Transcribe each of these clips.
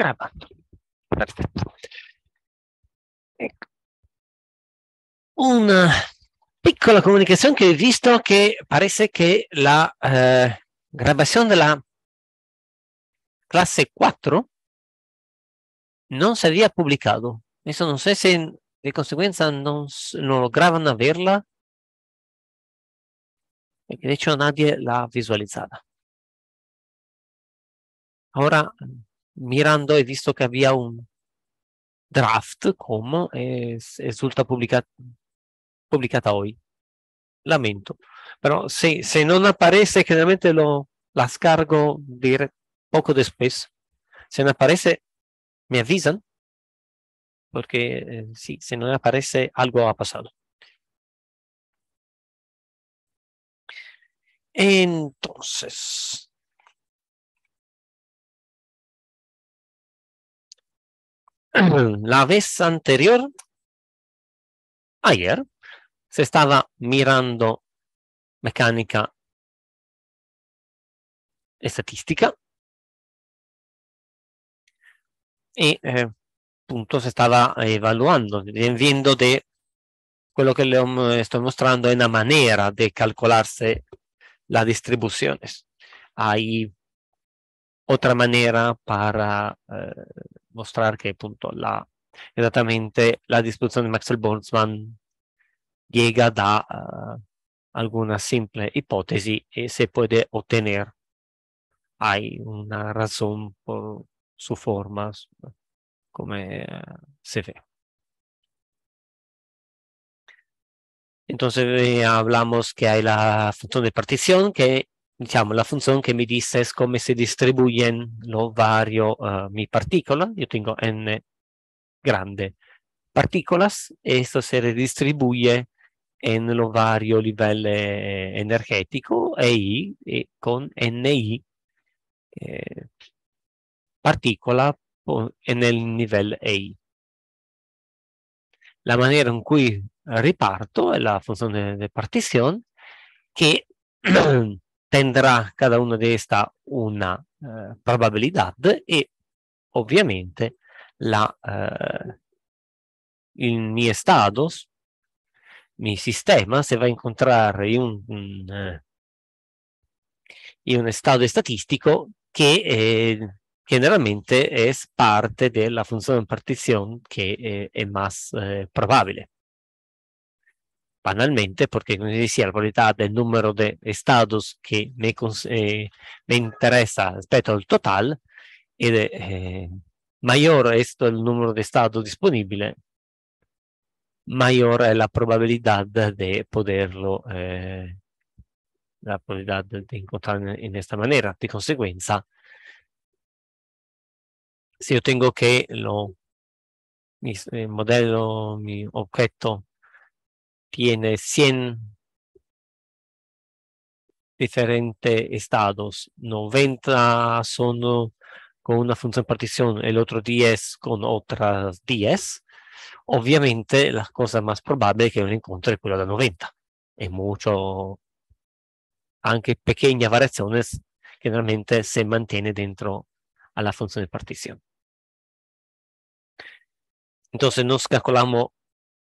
Gravando. Perfetto. Ecco. Una piccola comunicazione che ho visto che parece che la eh, grabazione della classe 4 non si había publicado. non so se di conseguenza non, no, no lograban a verla. De hecho, nadie la ha visualizado. Ahora mirando e visto che avvia un draft com risulta pubblica, pubblicata oggi. Lamento, però se, se non apparesse, chiaramente lo, la scargo dire poco después. Se non apparesse, mi avvisano perché eh, sì, se non apparesse, algo ha passato. Entonces, la vez anterior, ayer, se estaba mirando mecánica estadística y eh, punto se estaba evaluando, viendo de lo que le estoy mostrando en una manera de calcularse las distribuciones. Hay otra manera para eh, mostrar que punto la, esattamente la Max de Maxwell-Boltzmann llega da ah, alguna simple hipótesis y eh, se puede obtener. Hay una razón por su forma, como eh, se ve. Entonces eh, hablamos que hay la función de partición que diciamo, la funzione che mi dice es cómo se distribuyen los varios, uh, eh, mi particola, io tengo n grande partículas, esto se redistribuye lo vario varios niveles energéticos, EI, y con NI eh, partícula nel livello nivel EI. La maniera in cui riparto è la funzione di partizione che tendrà cada una di queste una eh, probabilidad y obviamente la, eh, en mis estados, mi sistema se va a incontrare en un, un, en eh, un estado estadístico eh, que eh, generalmente è parte della funzione di partizione che è, eh, es eh, probable banalmente porque sia la probabilità del número de estados che mi eh, me interesa al total ed è eh, mayor esto el número de estados disponible mayor è la probabilità di poterlo eh, la probabilità di incontrare in questa maniera di conseguenza se io tengo che lo il modello mi, oggetto tiene 100 diferentes estados, 90 son con una función partición, el otro 10 con otras 10, obviamente la cosa más probable es que uno encuentre quella da 90. Es mucho, anche pequeñas variaciones generalmente se mantiene dentro a la función de partición. Entonces nos calculamos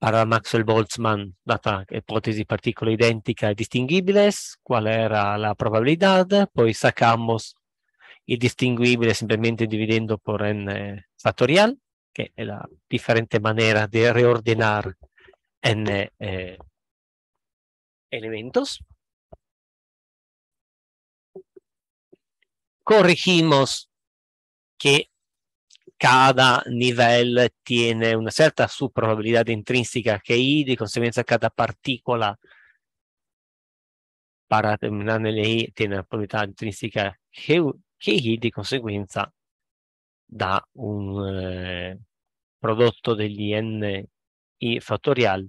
para Maxwell Boltzmann, data hipótesis partícula idéntica y e distinguibles, cuál era la probabilidad, pues sacamos el distinguible simplemente dividiendo por n factorial, que es la diferente manera de reordenar n eh, elementos. Corregimos que cada nivel tiene una certa su probabilidad intrínseca que I, di conseguenza cada particola para terminar en I tiene una probabilità intrínseca que, che I, di conseguenza da un eh, prodotto degli N I fattorial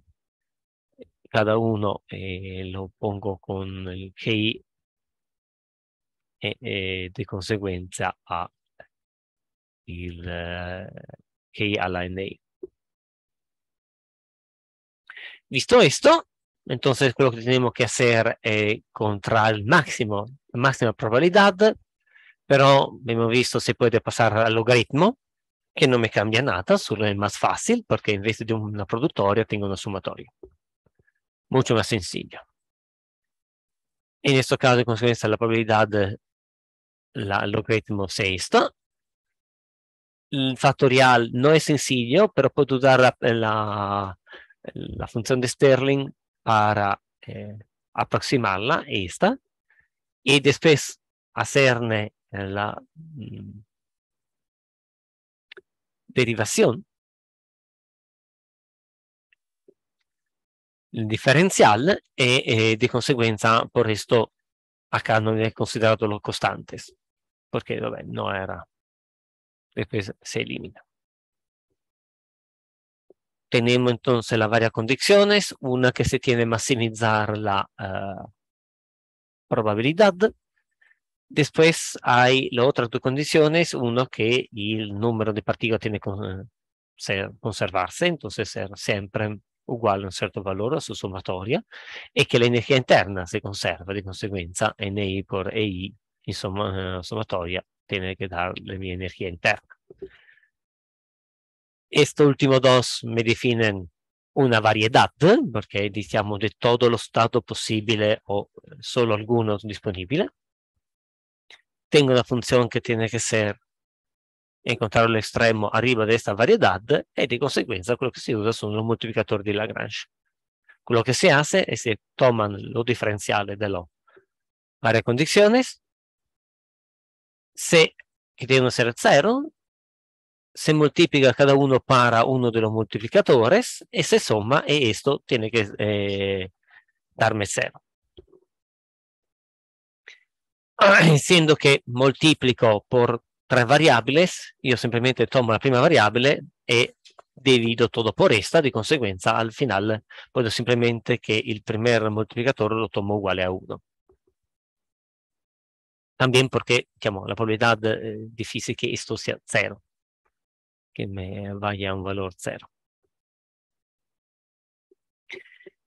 cada uno eh, lo pongo con il KI e, e di conseguenza ha il key eh, KLNA. Visto questo, entonces lo que tenemos que hacer es encontrar el máximo, la máxima probabilidad, pero hemos visto se puede pasar al logaritmo, che non mi cambia nada, solo è más fácil, perché invece di una produttoria tengo una sumatoria. Mucho más sencillo. En este caso, de consecuencia, la probabilidad, la logaritmo 6 factorial no es sencillo, pero puedo usar la, la, la función de Stirling para eh, aproximarla, esta, y después hacerle la mm, derivación diferencial e, e, di conseguenza por esto acá no he considerado los constantes, porque vabbè, no era después se elimina. Tenemos entonces las varias condiciones, una que se tiene maximizar la eh, probabilidad. Después hay las otras dos condiciones, uno que el número de partículas tiene que conservarse, entonces ser siempre igual a un cierto valor a su sumatoria. Y que la energía interna se conserva De consecuencia, NI e por EI en eh, sumatoria. tener que darle mi energía interna. Estos últimos dos me definen una variedad, porque diciamo de todo lo estado posible o solo algunos disponibles. Tengo una función que tiene que ser encontrar el extremo arriba de esta variedad y de consecuencia lo que se usa son los multiplicadores de Lagrange. Lo que se hace es que toman los diferenciales de las varias condiciones se, che devono essere 0, se moltiplica cada uno para uno de los multiplicadores y se somma, e questo tiene que eh, darme 0. Siendo che moltiplico por tre variabili, io semplicemente tomo la prima variabile e divido tutto por esta, di conseguenza al final voglio semplicemente che il primo moltiplicatore lo tomo uguale a 1 también porque, digamos, la probabilidad eh, difícil que esto sea cero, que me vaya a un valor cero.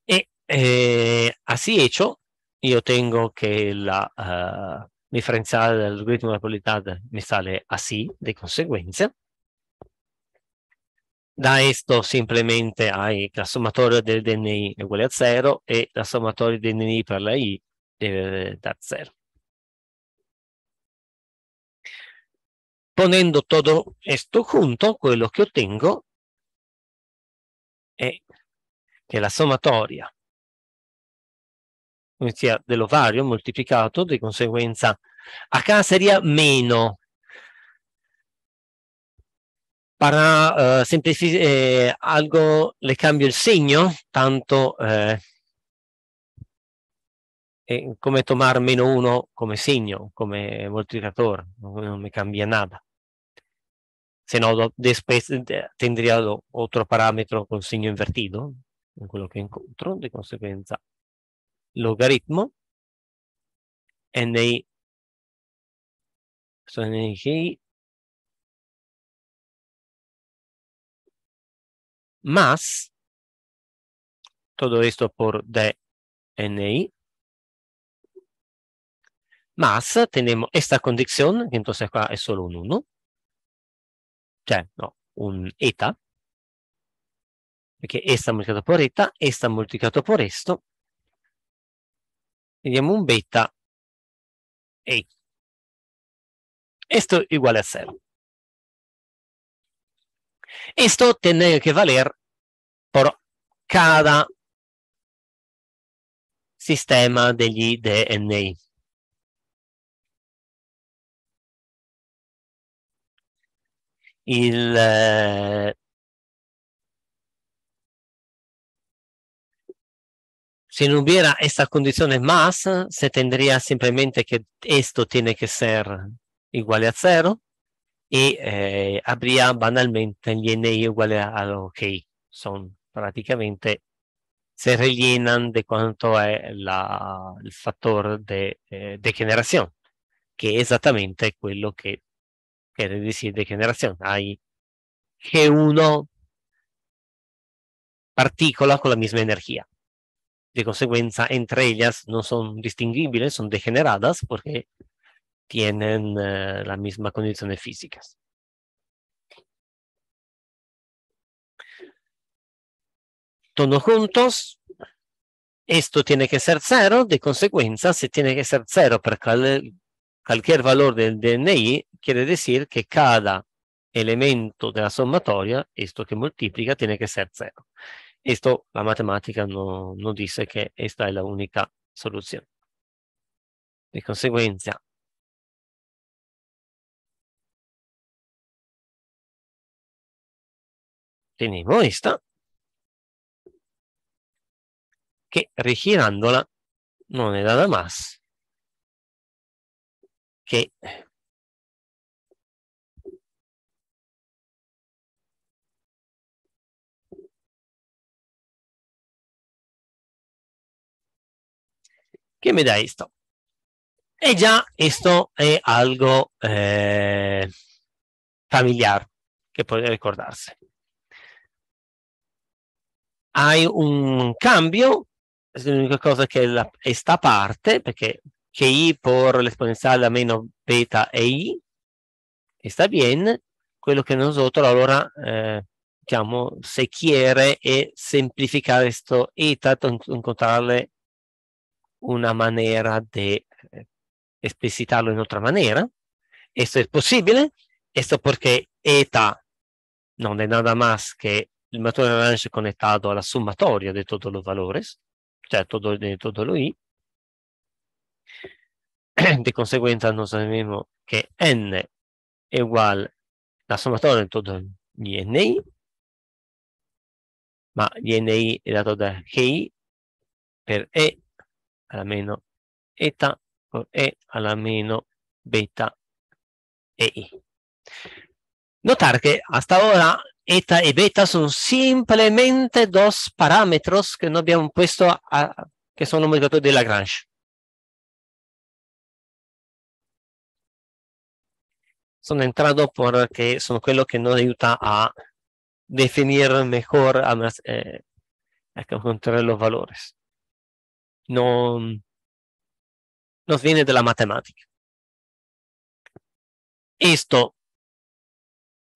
Y eh, así hecho, yo tengo que la uh, differenziale dell'algoritmo della probabilità mi sale así, de conseguenza. Da questo semplicemente hai la sommatoria del DNI è uguale a 0 e la sommatoria del DNI per la I deve eh, dare 0. ponendo tutto questo junto, quello che ottengo, è che la sommatoria sia dell'ovario moltiplicato, di conseguenza H sarebbe meno. Per uh, semplificare eh, algo le cambio il segno, tanto eh, come tomar meno 1 come segno, come moltiplicatore, non mi cambia nada se no después tendría otro parámetro con signo invertido, in quello che incontro, di conseguenza logaritmo NI, so NI más todo esto por DNI. Más tenemos esta condición, que entonces acá es solo un 1 cioè no, un eta, perché esta moltiplicato per eta, esta moltiplicato per esto, vediamo un beta e questo è uguale a 0. Esto tiene che valer per cada sistema degli DNI. il, eh, se non hubiera questa condizione mass, se tendría simplemente che questo tiene che essere uguale a zero e eh, habría banalmente gli NI igual a, a lo que se rellenan di quanto è la, il fattore di de, eh, degenerazione, che è esattamente quello che quiere decir degeneración. Hay G1 partículas con la misma energía. De consecuencia, entre ellas no son distinguibles, son degeneradas porque tienen eh, las mismas condiciones físicas. Todos juntos, esto tiene que ser cero, de consecuencia, si tiene que ser cero para, cualquier valor del DNI quiere decir que cada elemento de la sumatoria, esto que multiplica, tiene que ser cero. Esto la matemática no, no dice que esta es la única solución. Di conseguenza, tenemos esta, que rigirándola no es nada más che ¿Qué me da esto? E già questo è algo eh, familiare che può ricordarsi. Hai un cambio, l'unica cosa che è, questa parte, perché que i por la exponencial a meno beta e i, está sta bien, quello che noi allora eh, diciamo secchiere e semplificare questo e tanto incontrarle una maniera di eh, esplicitarlo in altra maniera. Questo è possibile, questo perché eta non è nada más che il matore naranja conectado alla sumatoria di tutti i valori, cioè di tutti lo i. di conseguenza noi sappiamo che n è uguale la sommatoria di tutti gli ni, ma gli ni è dato da ki per e alla meno eta per e alla meno beta e i. Notare che hasta ora eta e beta sono simplemente due parametri che noi abbiamo puesto a, que son los di Lagrange. sono entrado perché sono quello che non aiuta a definir mejor, a, eh, a encontrar los valores. No nos viene dalla la matemática. Esto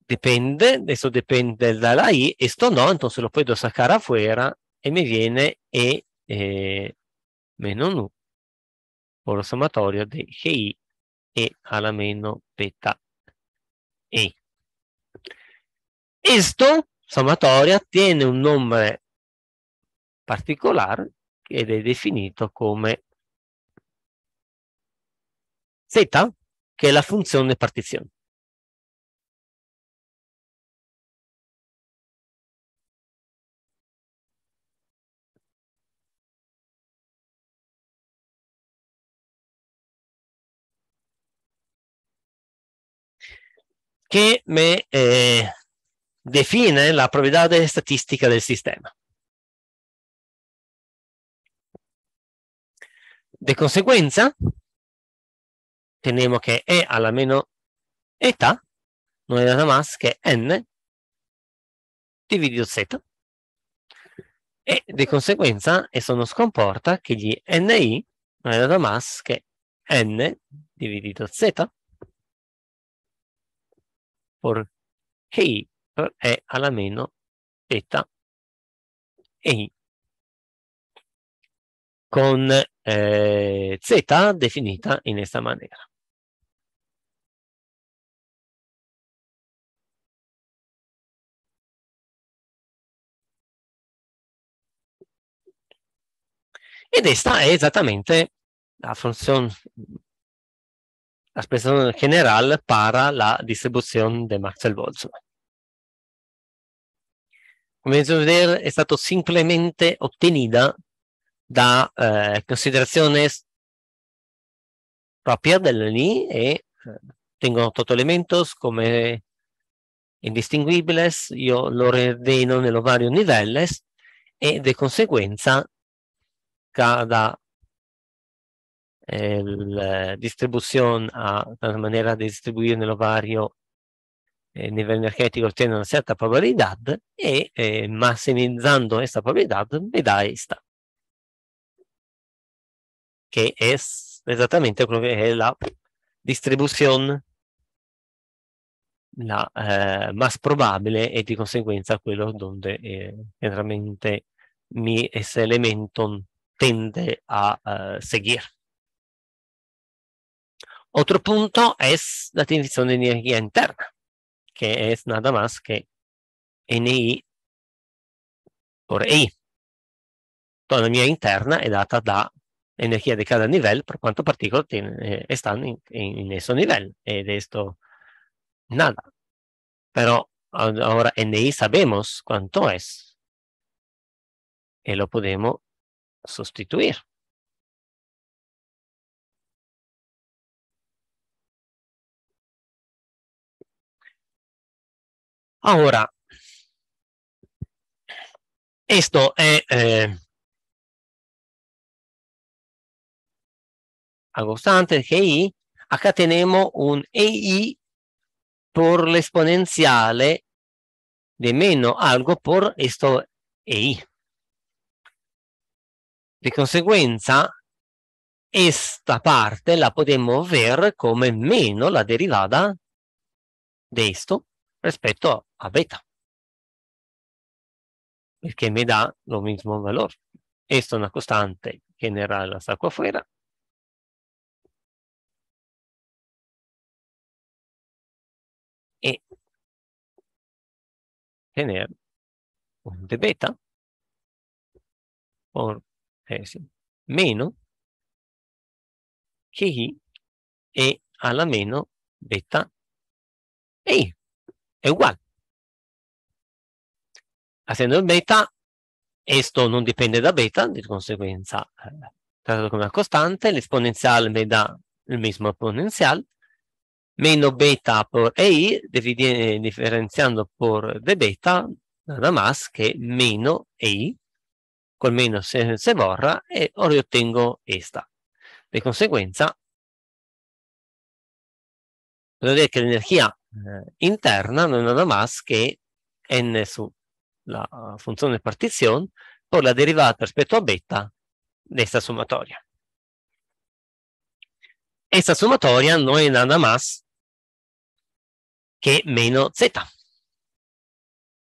depende, eso depende de I, questo no, entonces lo puedo sacar afuera e mi viene E eh, menos nu por el sumatorio de GI e alla meno beta e. Questo sommatorio tiene un nome particolare ed è definito come z, che è la funzione partizione. che me eh, define la probabilidad statistica del sistema. Di conseguenza, tenemos che E alla meno età non è data nada che n dividido z. E di conseguenza esso non scomporta che gli ni non è data más che n dividido z por Hei per E alla meno eta Ei con eh, Z definita in questa maniera. Ed questa è esattamente la funzione Aspección generale para la distribuzione di Maxwell-Boltzmann. Come potete vedere, è stata simplemente ottenuta da eh, consideraciones propias del e eh, tengono otto elementi come indistinguibili, io lo ordeno nello vario niveles e di conseguenza cada eh, la distribuzione a la maniera di distribuire en el a eh, nivel energético tiene una certa probabilità e eh, maximizando esta probabilidad me da esta, que es exactamente lo que es la distribuzione la eh, más probabile e di conseguenza quello dove eh, generalmente mi, ese elemento tende a eh, seguire. Otro punto es la definición de energía interna, que es nada más que NI por I. Toda la mía interna es data da energía de cada nivel, por cuánto partículas eh, están en, ese nivel. Eh, de esto, nada. Pero ahora NI sabemos cuánto es. Y lo podemos sustituir. Ahora, esto è eh, algo obstante GI, acá tenemos un EI por la exponenciale de menos algo por esto EI. Di conseguenza, questa parte la podemos ver come meno la derivata di esto rispetto a beta. Perché me da lo mismo valor. Esto es una constante general hasta acá afuera. E tener un de beta por es eh, menos que i e alla meno beta e è uguale. Essendo il beta, questo non dipende da beta, di conseguenza eh, trattato come una costante, l'esponenziale mi dà il mismo esponenziale, meno beta por EI, differenziando por de beta, nada más che meno EI, col meno se, se borra, e ora ottengo esta. Di conseguenza, vuol dire che l'energia eh, interna non è nada más che n su la eh, funzione de partición por la derivata rispetto a beta de esta sumatoria. Esta sumatoria non è nada más que meno z.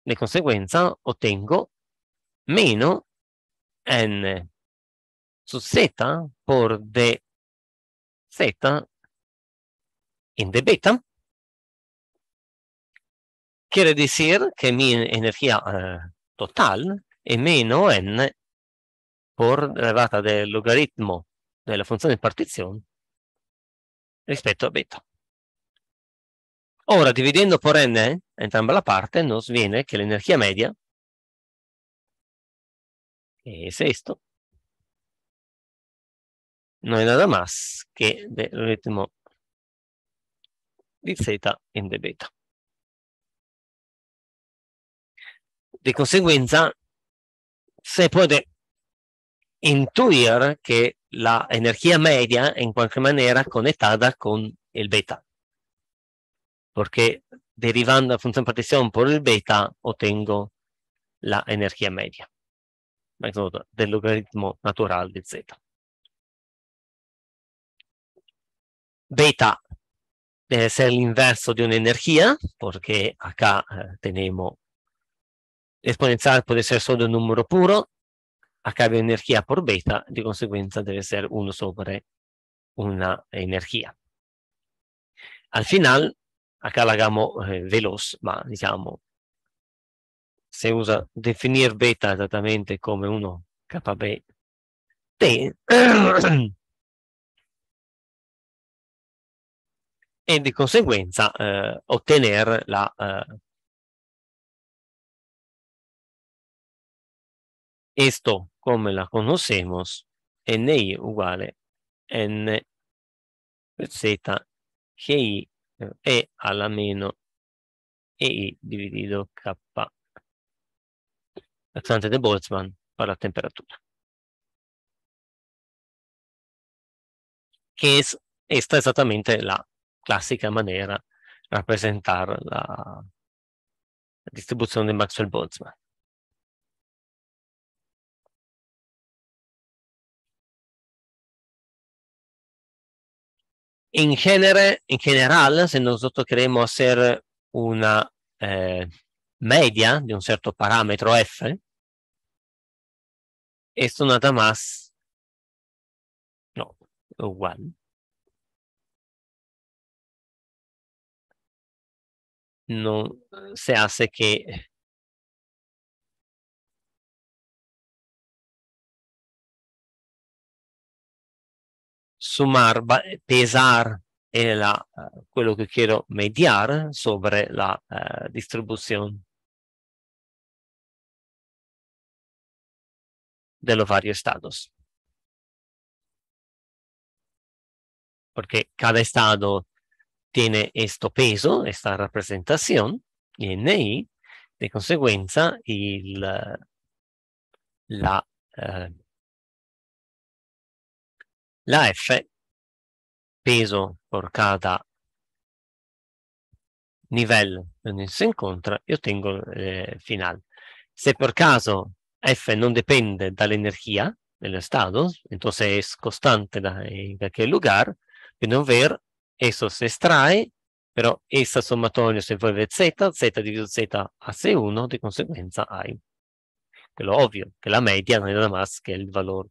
Di conseguenza ottengo meno n su z por d z in d beta Quiere decir que mi energía uh, total è meno n por elevata del logaritmo della funzione di partizione rispetto a beta. Ora, dividendo per n entrambe le parti, nos viene che l'energia media, che es esto, no es nada más che del ritmo di zeta in d beta. Di conseguenza, se puede intuire che la energía media è in qualche maniera conectada con il beta. perché derivando la función partizione por il beta, ottengo la energía media del logaritmo naturale di z. Beta deve essere l'inverso di un'energia, perché acá eh, teniamo L'esponenziale può essere solo un numero puro, a cambio di energia por beta, di conseguenza deve essere 1 sopra una energia. Al final, a la hagamos eh, veloce, ma diciamo, se usa definire beta esattamente come 1 kb t, e di conseguenza eh, ottenere la eh, esto como la conocemos, en y uguale n z i eh, e alla meno i dividido k. Constante di Boltzmann per la temperatura. Que es esta exactamente la classica maniera di rappresentare la distribuzione di Maxwell-Boltzmann. in genere, en general, si nosotros queremos hacer una eh, media di un certo parametro f, esto nada más, no, igual. No se hace que sumar, pesar è la, eh, quello che quiero mediar sobre la uh, eh, distribución de los varios estados. Porque cada estado tiene questo peso, questa representación, y en ahí, de conseguenza, il, la... Uh, la F, peso, per porcata, nivello non si incontra e ottengo eh, finale. Se per caso F non dipende dall'energia del estado, entonces es constante en cualquier lugar, no ver, eso se estrae, però essa sommatoria se vuelve Z, Z diviso Z a hace 1, di conseguenza hai Que lo obvio, que la media no es nada más que il valore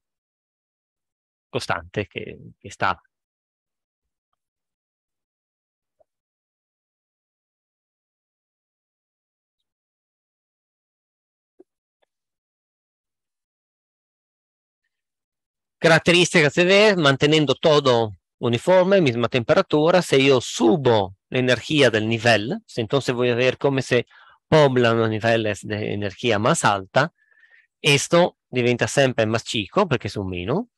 costante che, che sta Caratteristica severa, mantenendo tutto uniforme, misma temperatura, se io subo l'energia energía del nivel, entonces voglio a come cómo se poblan los niveles de energía más alta, esto diventa sempre più chico, perché es un meno,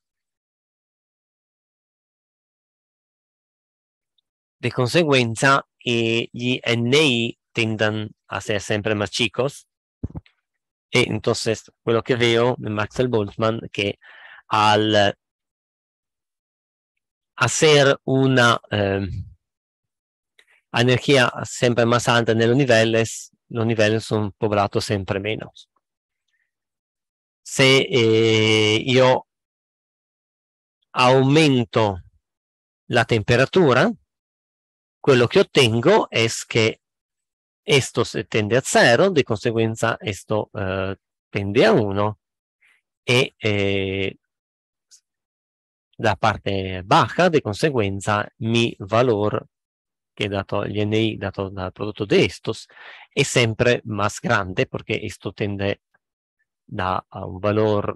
Di conseguenza eh, gli NI tienden a ser sempre más chicos. E entonces, quello che veo in Maxwell Boltzmann è che al hacer una eh, energía siempre más alta nei livelli, i livelli sono son poblados siempre Se eh, yo aumento la temperatura, quello que obtengo es che questo tende a 0, di conseguenza questo eh, tende a 1 e eh, la parte baja, di conseguenza mi valor che è dato gli NI dato dal prodotto di Estos è sempre più grande perché questo tende da un valore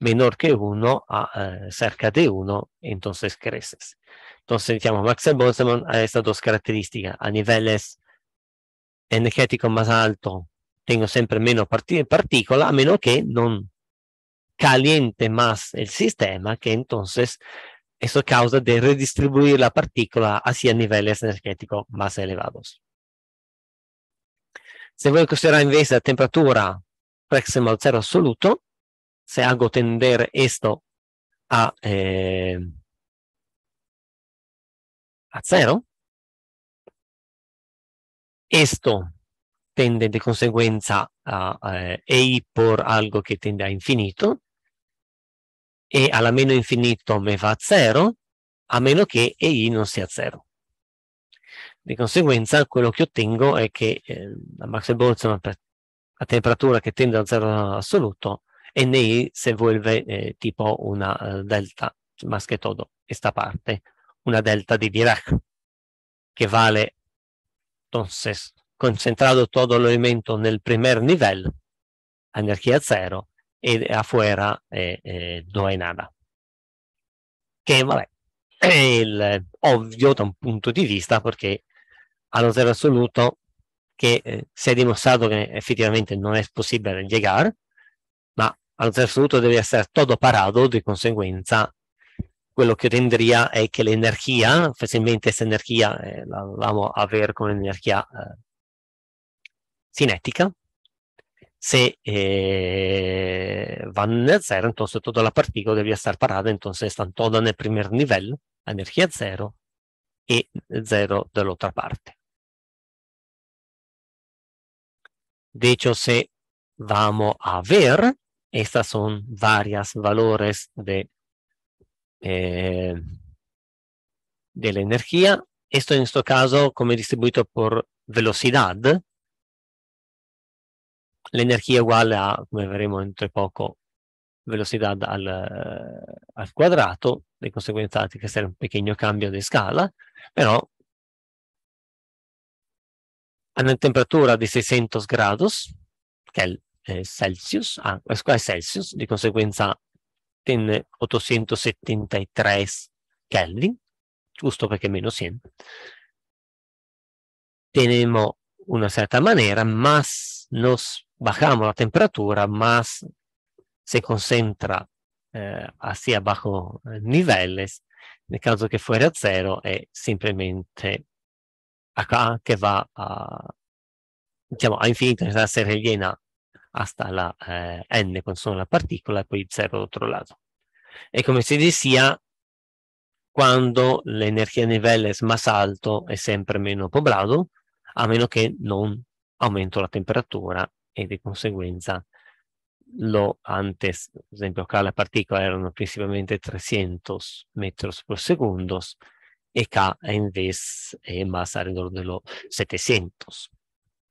menor que 1 a eh, cerca de 1, entonces creces. Entonces, digamos, Maxwell Boltzmann a estas dos características. A niveles energéticos más altos, tengo siempre menos partículas, a menos que no caliente más el sistema, que entonces eso causa de redistribuir la partícula hacia niveles energéticos más elevados. Se voy a considerar invece la temperatura próxima al cero absoluto, se hago tender esto a, eh, a cero, esto tende di conseguenza a, a EI por algo che tende a infinito e alla meno infinito me va a zero a meno che EI non sia zero. Di conseguenza quello che ottengo è che eh, la Max Boltzmann a temperatura che tende a zero assoluto e NI se vuelve eh, tipo una eh, delta, más que todo, questa parte, una delta di Dirac, che vale, entonces, concentrado todo el elemento en el primer nivel, energía cero, y afuera eh, eh, no nada. Che vabbè, è il, ovvio da un punto di vista perché allo zero assoluto che eh, si è dimostrato che effettivamente non è possibile arrivare ma anzitutto certo deve essere tutto parato, di conseguenza quello che tendría è che l'energia, facilmente questa energia eh, la vamos a ver come energia eh, cinética, se eh, van a cero, allora tutta la particola deve essere parata, entonces sta todas en el primer nivel, energía e cero dall'altra parte. De hecho, se vamos a ver, estas son varias valores de, eh, de la energía. Esto en este caso como distribuido por velocidad. La energía uguale a, come verremo entre poco, velocidad al, al quadrato, di conseguenza che sarà un pequeño cambio di scala, però a una temperatura di 600 grados, che è il eh, Celsius, ah, è Celsius, di conseguenza 873 Kelvin, justo porque meno 100. Tenemos una certa maniera, más nos bajamos la temperatura, ma se concentra eh, a bajos eh, niveles. En el caso che fuori a zero è semplicemente acá que va a, diciamo, a infinito, nella cioè serie aliena hasta la eh, n quando sono la particola e poi 0 dall'altro lato. È come se ci sia quando l'energia a livello è más alto è sempre meno poblato, a meno che non aumento la temperatura e di conseguenza lo antes, ad esempio acá la particola erano principalmente 300 metri per segundo e acá en vez è más alrededor de los 700,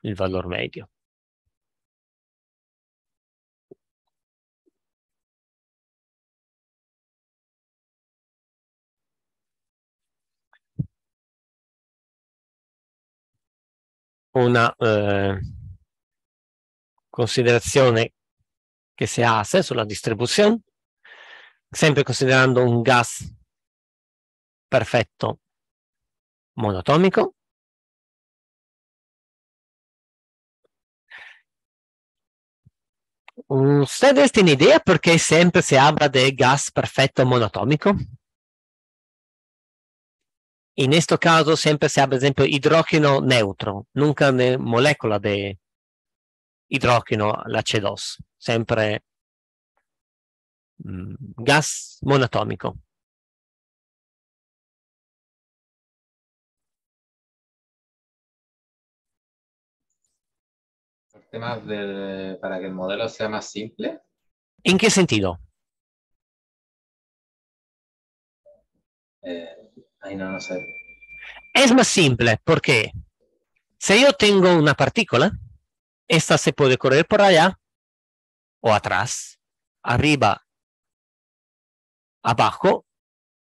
il valore medio. una eh, considerazione che se ha sobre la distribución, siempre considerando un gas perfetto monatomico. ¿Ustedes tienen idea por qué siempre se habla de gas perfecto monotómico? In questo caso sempre se per esempio idrogeno neutro, nunca ne molecola di idrogeno, l'acedos, sempre mm, gas monatomico. Temas del, para que el modelo sea más simple? ¿En qué sentido? Eh, Es más simple, porque si yo tengo una partícula, esta se puede correr por allá o atrás, arriba, abajo,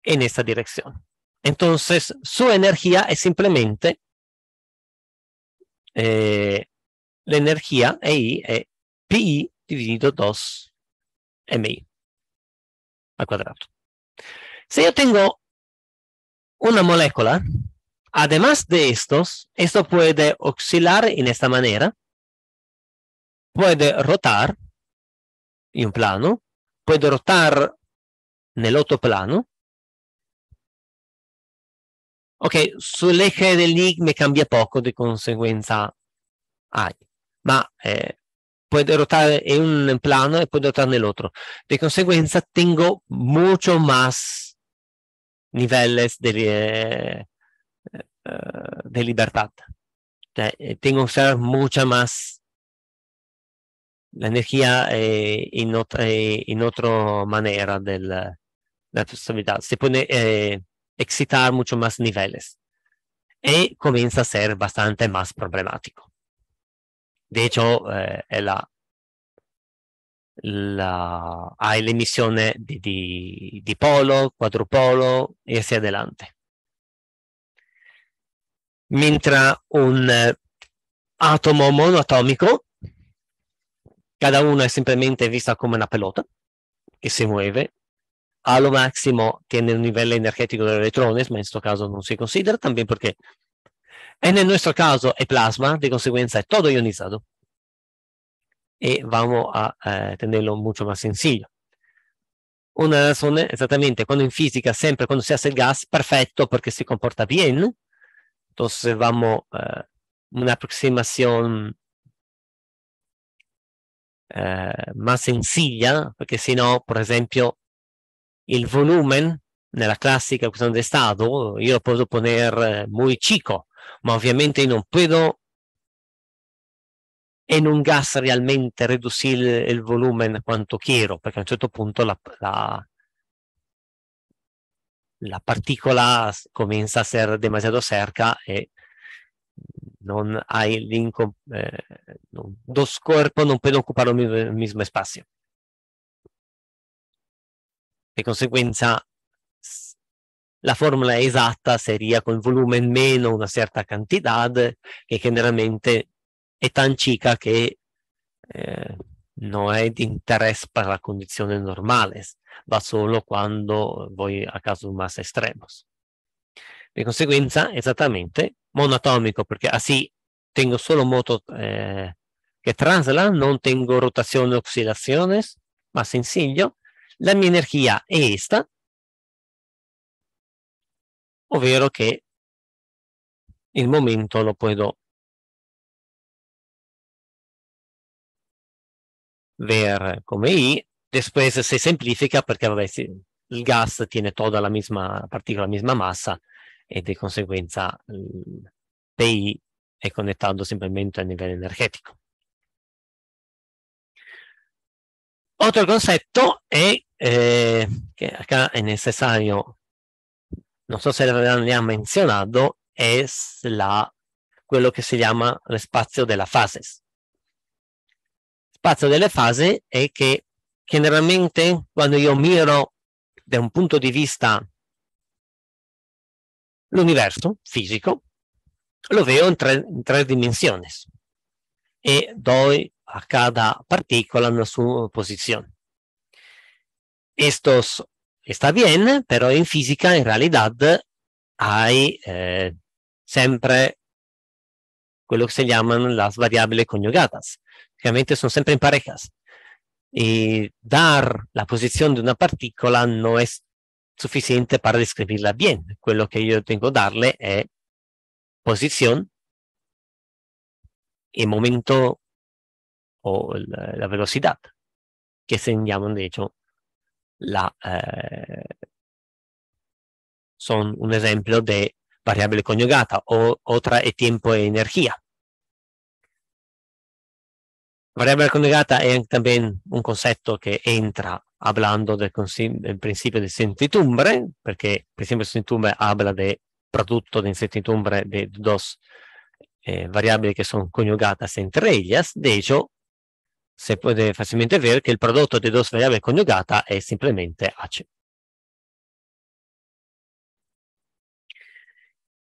en esta dirección. Entonces, su energía es simplemente eh, la energía EI es eh, PI dividido 2 MI al cuadrado. Si yo tengo una molécula, además de estos, esto puede oscilar en esta manera, puede rotar en un plano, puede rotar en el otro plano. Ok, su eje del NIG me cambia poco, de consecuencia, hay, ma eh, puede rotar en un plano y puede rotar en el otro. De consecuencia, tengo mucho más niveles eh, eh, de, de libertad. Cioè, eh, tengo que usar mucha más la energía eh, en, otra, eh, en otra manera de la, la personalidad. Se puede eh, excitar mucho más niveles y comienza a ser bastante más problemático. De hecho, es la la, hai l'emissione di, di, di polo, quadrupolo e così adelante. Mentre un eh, atomo monoatomico, cada uno è semplicemente visto come una pelota che si muove, lo massimo tiene un livello energetico degli elettroni, ma in questo caso non si considera, también perché e nel nostro caso è plasma, di conseguenza è tutto ionizzato y vamos a eh, tenerlo mucho más sencillo. Una razón, exactamente, cuando en física, siempre cuando se hace el gas, perfecto, porque se comporta bien. Entonces vamos a eh, una aproximación eh, más sencilla, porque si no, por ejemplo, el volumen, en la clásica cuestión de estado, yo puedo poner eh, muy chico, ma ovviamente non puedo e non gas realmente reduci il, il volumen quanto quiero, perché a un certo punto la, la, la partícula comienza a essere demasiado cerca e non hai eh, non, dos corpo non puede occupare il mismo spazio. Di conseguenza la formula esatta sarebbe con volume meno una certa quantità, che generalmente è tan chica che eh, non è di interesse per la condizione normale, va solo quando voi a caso massa estremos. Di conseguenza, esattamente, monatomico, perché así ah tengo solo moto eh, che trasla, non tengo rotazione e ossidazione, ma sencillo, la mia energia è questa, ovvero che il momento lo puedo ver come I, después se semplifica perché vabbè, il gas tiene tutta la misma particola, la misma massa e di conseguenza PI è connettato semplicemente a livello energetico. Otro concetto è eh, che acá è necessario, non so se l'abbiamo menzionato, è la, quello che si chiama lo spazio della fases spazio delle fasi è che generalmente quando io miro da un punto di vista l'universo fisico, lo vedo in tre, in tre dimensioni e do a cada particola una sua posizione. Questo sta bene, però in fisica in realtà hai eh, sempre quello che si chiamano le variabili coniugate, Realmente son siempre en parejas. Y dar la posición de una partícula no es suficiente para describirla bien. Pues lo que yo tengo que darle es posición y momento o la, velocidad, que se llaman de hecho eh, son un ejemplo de variable conyugada. o otra es tiempo y energía. Variabile collegata è también un concetto che entra parlando del, del, principio di sentitumbre, perché il principio di sentitumbre parla del prodotto di incertidumbre di due eh, variabili che sono coniugate entre ellas. De hecho, se può facilmente vedere che il prodotto di due variabili coniugate è semplicemente AC.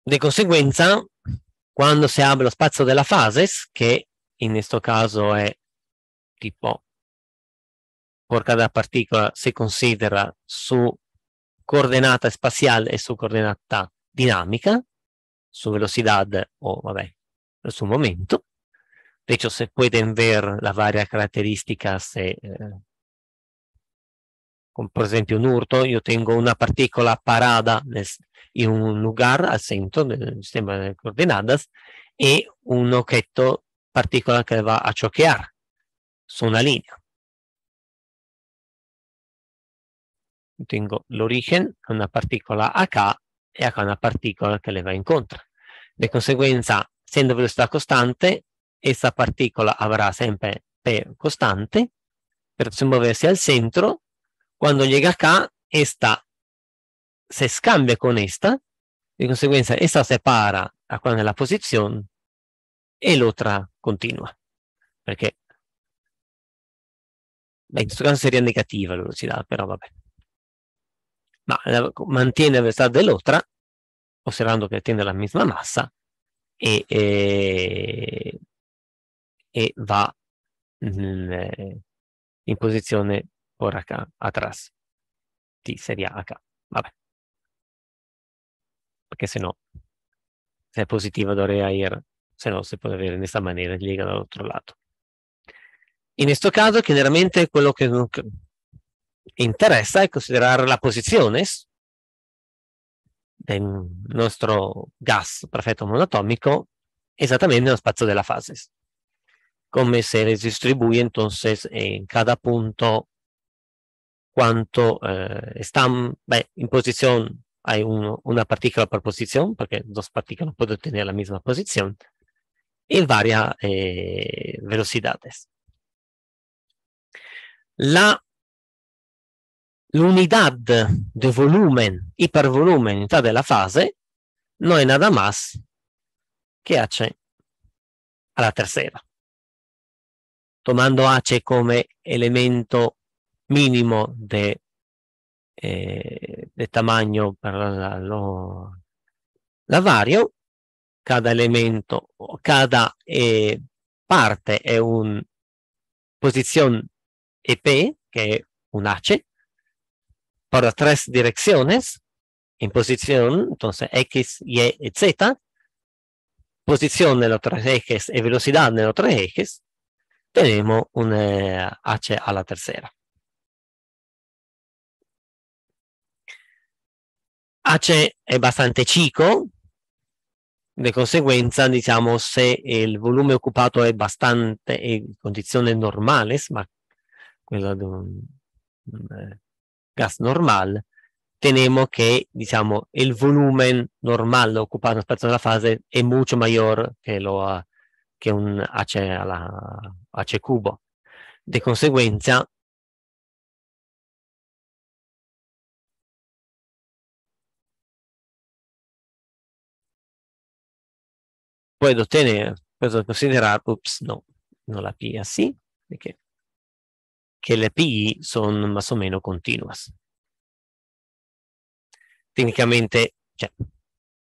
Di conseguenza, quando si apre lo spazio della fase, che in questo caso è tipo por cada partícula si considera su coordenata spaziale e su coordenata dinamica, su velocidad o, vabbè, su momento. De hecho, se pueden ver las varias características. Eh, como por ejemplo, un hurto, yo tengo una partícula parada en un lugar al centro del sistema de coordenadas y un objeto particola che va a choquear su una linea. Tengo el origen, una partícula acá e acá una partícula che le va incontro. Di conseguenza, essendo velocità costante, questa particola avrà sempre P costante per muoversi al centro. Quando llega acá, esta se scambia con esta, di conseguenza esta separa acá nella posizione e l'altra continua, perché beh, in questo caso seria negativa la velocità, però vabbè. Ma la, mantiene la velocità dell'altra, osservando che tiene la misma massa, e, e, e va in, in posizione ora H, atrás di seria H, vabbè. Perché se no, se è positiva dovrei ir se no si può avere in questa maniera di lega dall'altro lato. In questo caso chiaramente quello che interessa è considerare la posizione del nostro gas perfetto monatomico esattamente nello spazio della fase. Come se redistribuye entonces in cada punto quanto eh, están, in posizione hai uno, una particola per posizione, perché due particole possono ottenere la misma posizione, eh, in varie eh, velocidades. La unidad di volumen, hipervolumen, unidad de la fase, non è nada más che H a la tercera. Tomando H come elemento minimo di eh, de tamaño para la, lo, la vario, cada elemento, cada eh, parte è una posizione EP, che è un H, per tre direzioni, in posizione, quindi X, Y e Z, posizione de tre tres ejes y velocidad de los tres ejes, tenemos un eh, H a la tercera. H è bastante chico, di conseguenza, diciamo, se il volume occupato è bastante in condizione normale, ma quello di un, un eh, gas diciamo, normale, tenemos che digamos, el volumen normal ocupado respecto a la fase es molto maggiore che, lo, que un AC, a la, cubo. Di conseguenza, Puedo tener, puedo considerar, ups, no, no la PI así, perché? Che le PI sono más o meno continuas. Tecnicamente, cioè,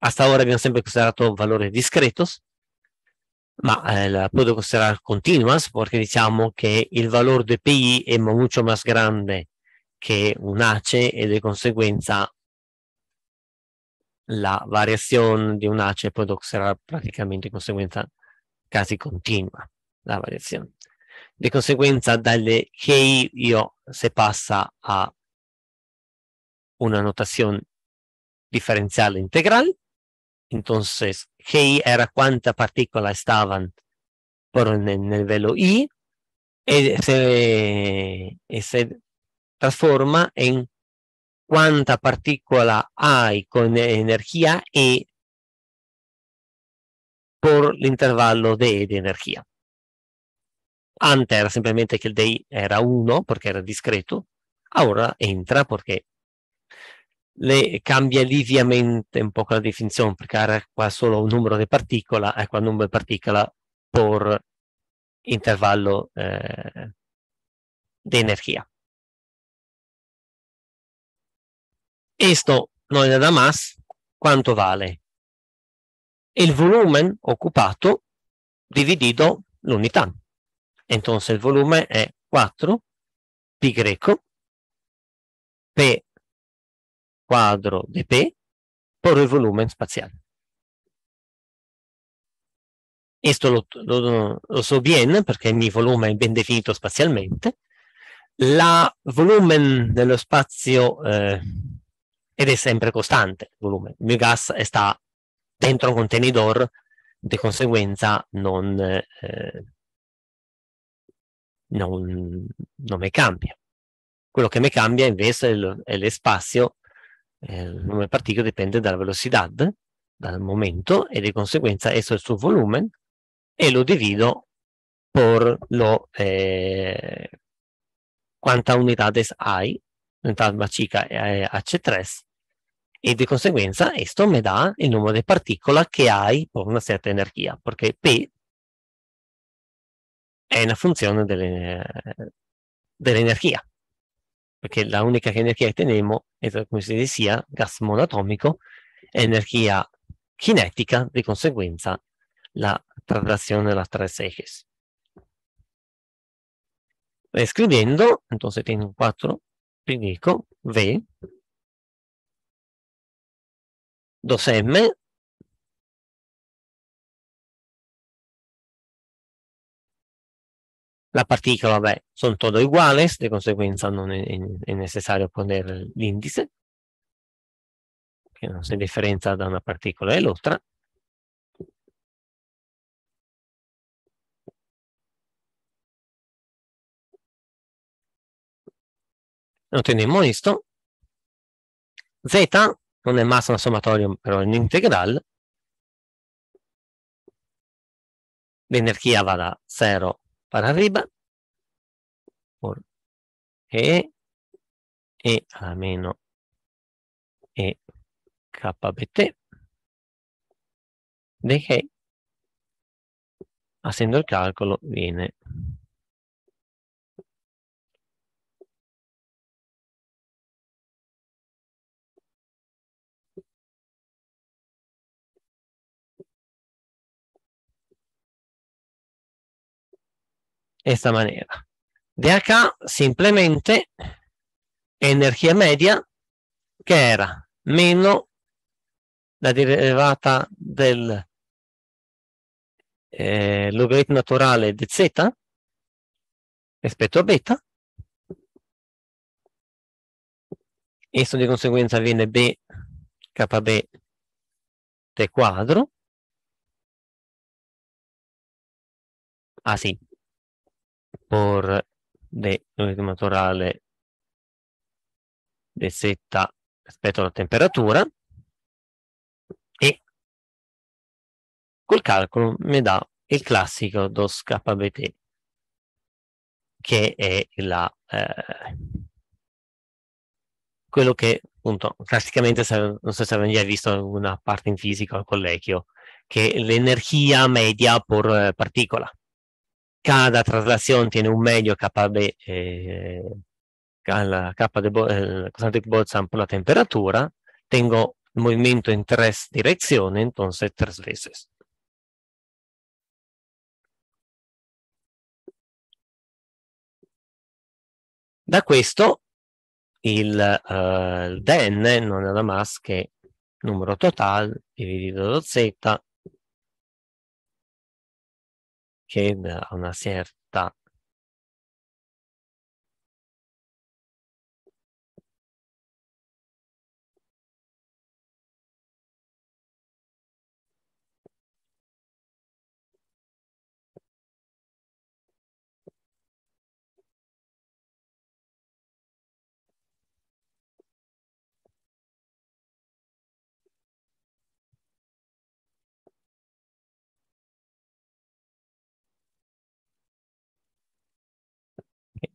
hasta ora abbiamo sempre considerato valori discretos, ma eh, la puedo considerare continuas perché diciamo che il valore di PI è molto più grande che un ACE e di conseguenza la variación de un H puede será prácticamente consecuencia casi continua, la variación. De consecuencia, dalle GI se pasa a una notación diferencial integral, entonces GI era cuántas partículas estaban por en el velo I, y e eh, se transforma en quanta particola hai con energia E per l'intervallo intervalo de, de energía. Ante era semplicemente che il day era 1 perché era discreto, ora entra perché le cambia liviamente un po' la definizione perché era qua solo un numero di particola è qua un numero di particola per intervallo eh, di energia. Esto no es nada más cuánto vale el volumen ocupado dividido l'unità. Entonces el volumen es 4 pi greco p quadro de p por el volumen espacial. Esto lo, lo, lo, so bien perché il mio volume è ben definito spazialmente. La volumen dello spazio eh, ed è sempre costante il volume. Il mio gas sta dentro un contenitore, di conseguenza non, eh, non, non mi cambia. Quello che mi cambia invece è lo spazio, eh, il nome particolo dipende dalla velocità, dal momento e di conseguenza esso è il suo volume e lo divido per lo eh, quanta unità hai, unità bacica è H3 e di conseguenza questo mi dà il numero di particola che hai per una certa energia, perché P è una funzione dell'energia, dell perché l'unica energia che teniamo è come se sia gas monatomico, è energia cinetica, di conseguenza la traslazione la tres ejes. Escribiendo, entonces tengo 4, dico V 2M La particola, beh, sono tutte uguali, di conseguenza non è, è necessario prendere l'indice, che non si differenzia da una particola all'altra. otteniamo questo Z non è massa una sommatoria, però è un integral, l'energia va da 0 per arriba, e, e alla meno e kbt, di che, essendo il calcolo, viene esta manera. De acá simplemente energia media che era meno la derivata del eh, logaritmo naturale di z rispetto a beta esso di conseguenza viene b kb del quadro ah sì por de matorrale de setta rispetto alla temperatura e col calcolo mi dà il classico DOS KBT che è la, eh, quello che appunto classicamente non so se avete già visto una parte in fisica al collegio che è l'energia media per eh, particola Cada traslación tiene un medio KB, eh, la capa de bo el eh, constante Boltzmann por la temperatura. Tengo movimiento en tres direcciones, entonces tres veces. Da questo il, uh, eh, den non è nada más che numero totale dividido da z che ha una certa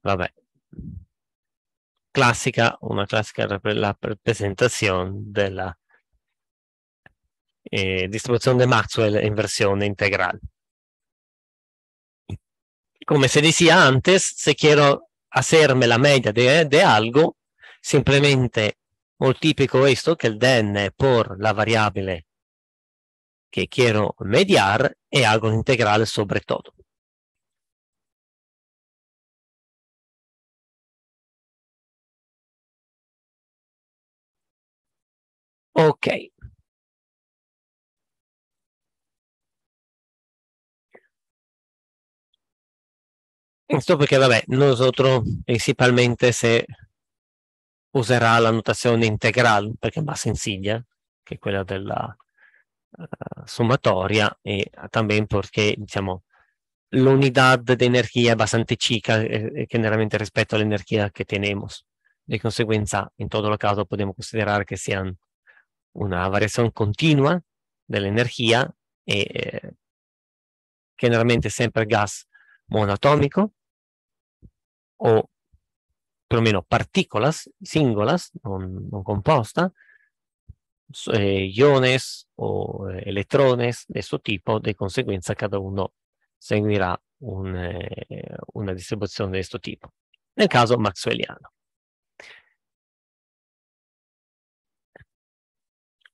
Vabbè. Classica, una classica rappresentazione della eh, distribuzione di Maxwell in versione integrale. Come se decía antes, se quiero hacerme la media de, de algo, simplemente moltiplico questo, che que el DN, por la variabile che quiero mediar, e hago un sobre todo. Ok. Questo perché, vabbè, nosotros principalmente se userà la notazione integrale, perché è va sencilla, che è quella della uh, sommatoria, e también perché, diciamo, l'unidad di energia è abbastanza chica eh, generalmente rispetto all'energia che tenemos. Di conseguenza, in todo caso, possiamo considerare che siano una variazione continua dell'energia e eh, generalmente sempre gas monatomico o perlomeno partículas singolas, non, non composta, eh, iones o eh, elettrones del suo tipo, di conseguenza cada uno seguirà un, eh, una distribuzione di questo tipo, nel caso maxwelliano.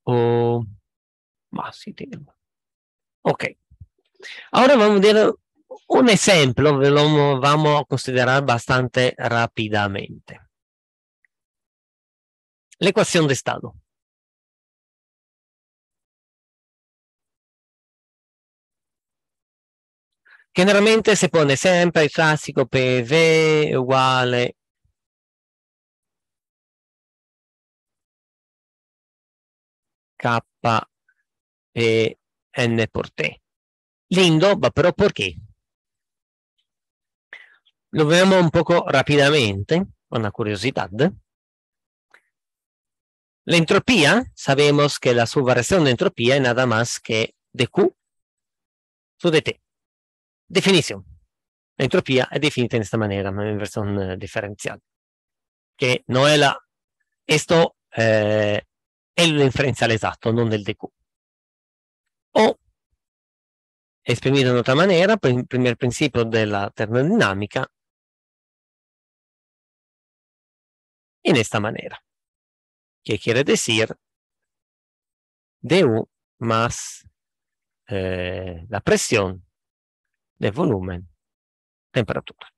o massi tema. Ok, ora vamos a vedere un esempio, ve lo vamos a considerare abbastanza rapidamente. L'equazione di stato. Generalmente si pone sempre il classico PV uguale K e N por T. Lindo, ma però perché? Lo vediamo un poco rapidamente, una curiosità. La entropía, sabemos que la subvariación de entropía è nada más che dq su dt. Definizione. La entropía es definida en esta manera, in versione diferencial. Che non è la... Esto eh, è il differenziale esatto, non del dq. O esprimere in un'altra maniera, per, per il principio della termodinamica, in questa maniera, che quiere decir du más eh, la pressione del volume, temperatura.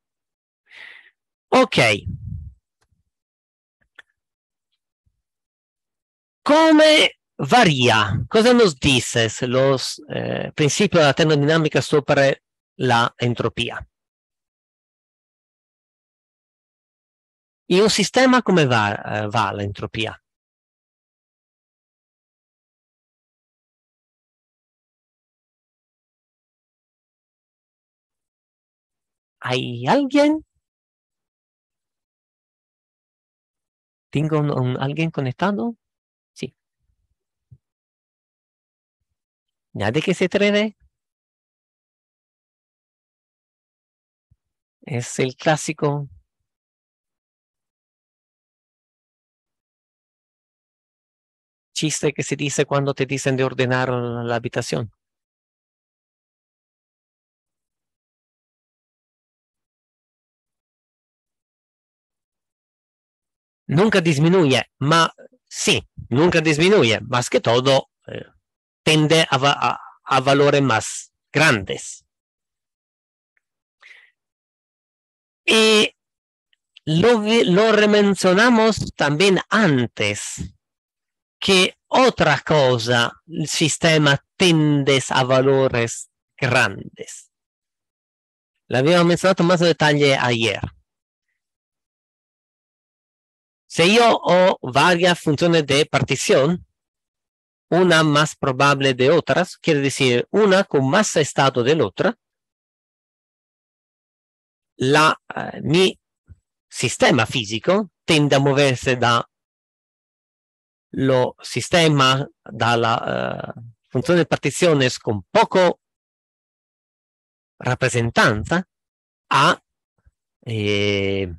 Ok. Come varía? Cosa nos dices los eh, principios de la termodinámica sobre la entropía? ¿Y un sistema cómo va, la eh, entropía? ¿Hay alguien? ¿Tengo alguien conectado? Ya de que se trene? Es el clásico. Chiste que se dice cuando te dicen de ordenar la habitación. Nunca disminuye, ma sí, nunca disminuye, más que todo eh, tende a, valores más grandes. Y lo, lo remencionamos también antes, que otra cosa el sistema tende a valores grandes. La habíamos mencionado más en detalle ayer. Si yo o varias funciones de partición, una más probable de otras, quiere decir una con más estado del otra, la, eh, mi sistema fisico tende a moversi da lo sistema dalla uh, eh, funzione di partizione con poco rappresentanza a eh,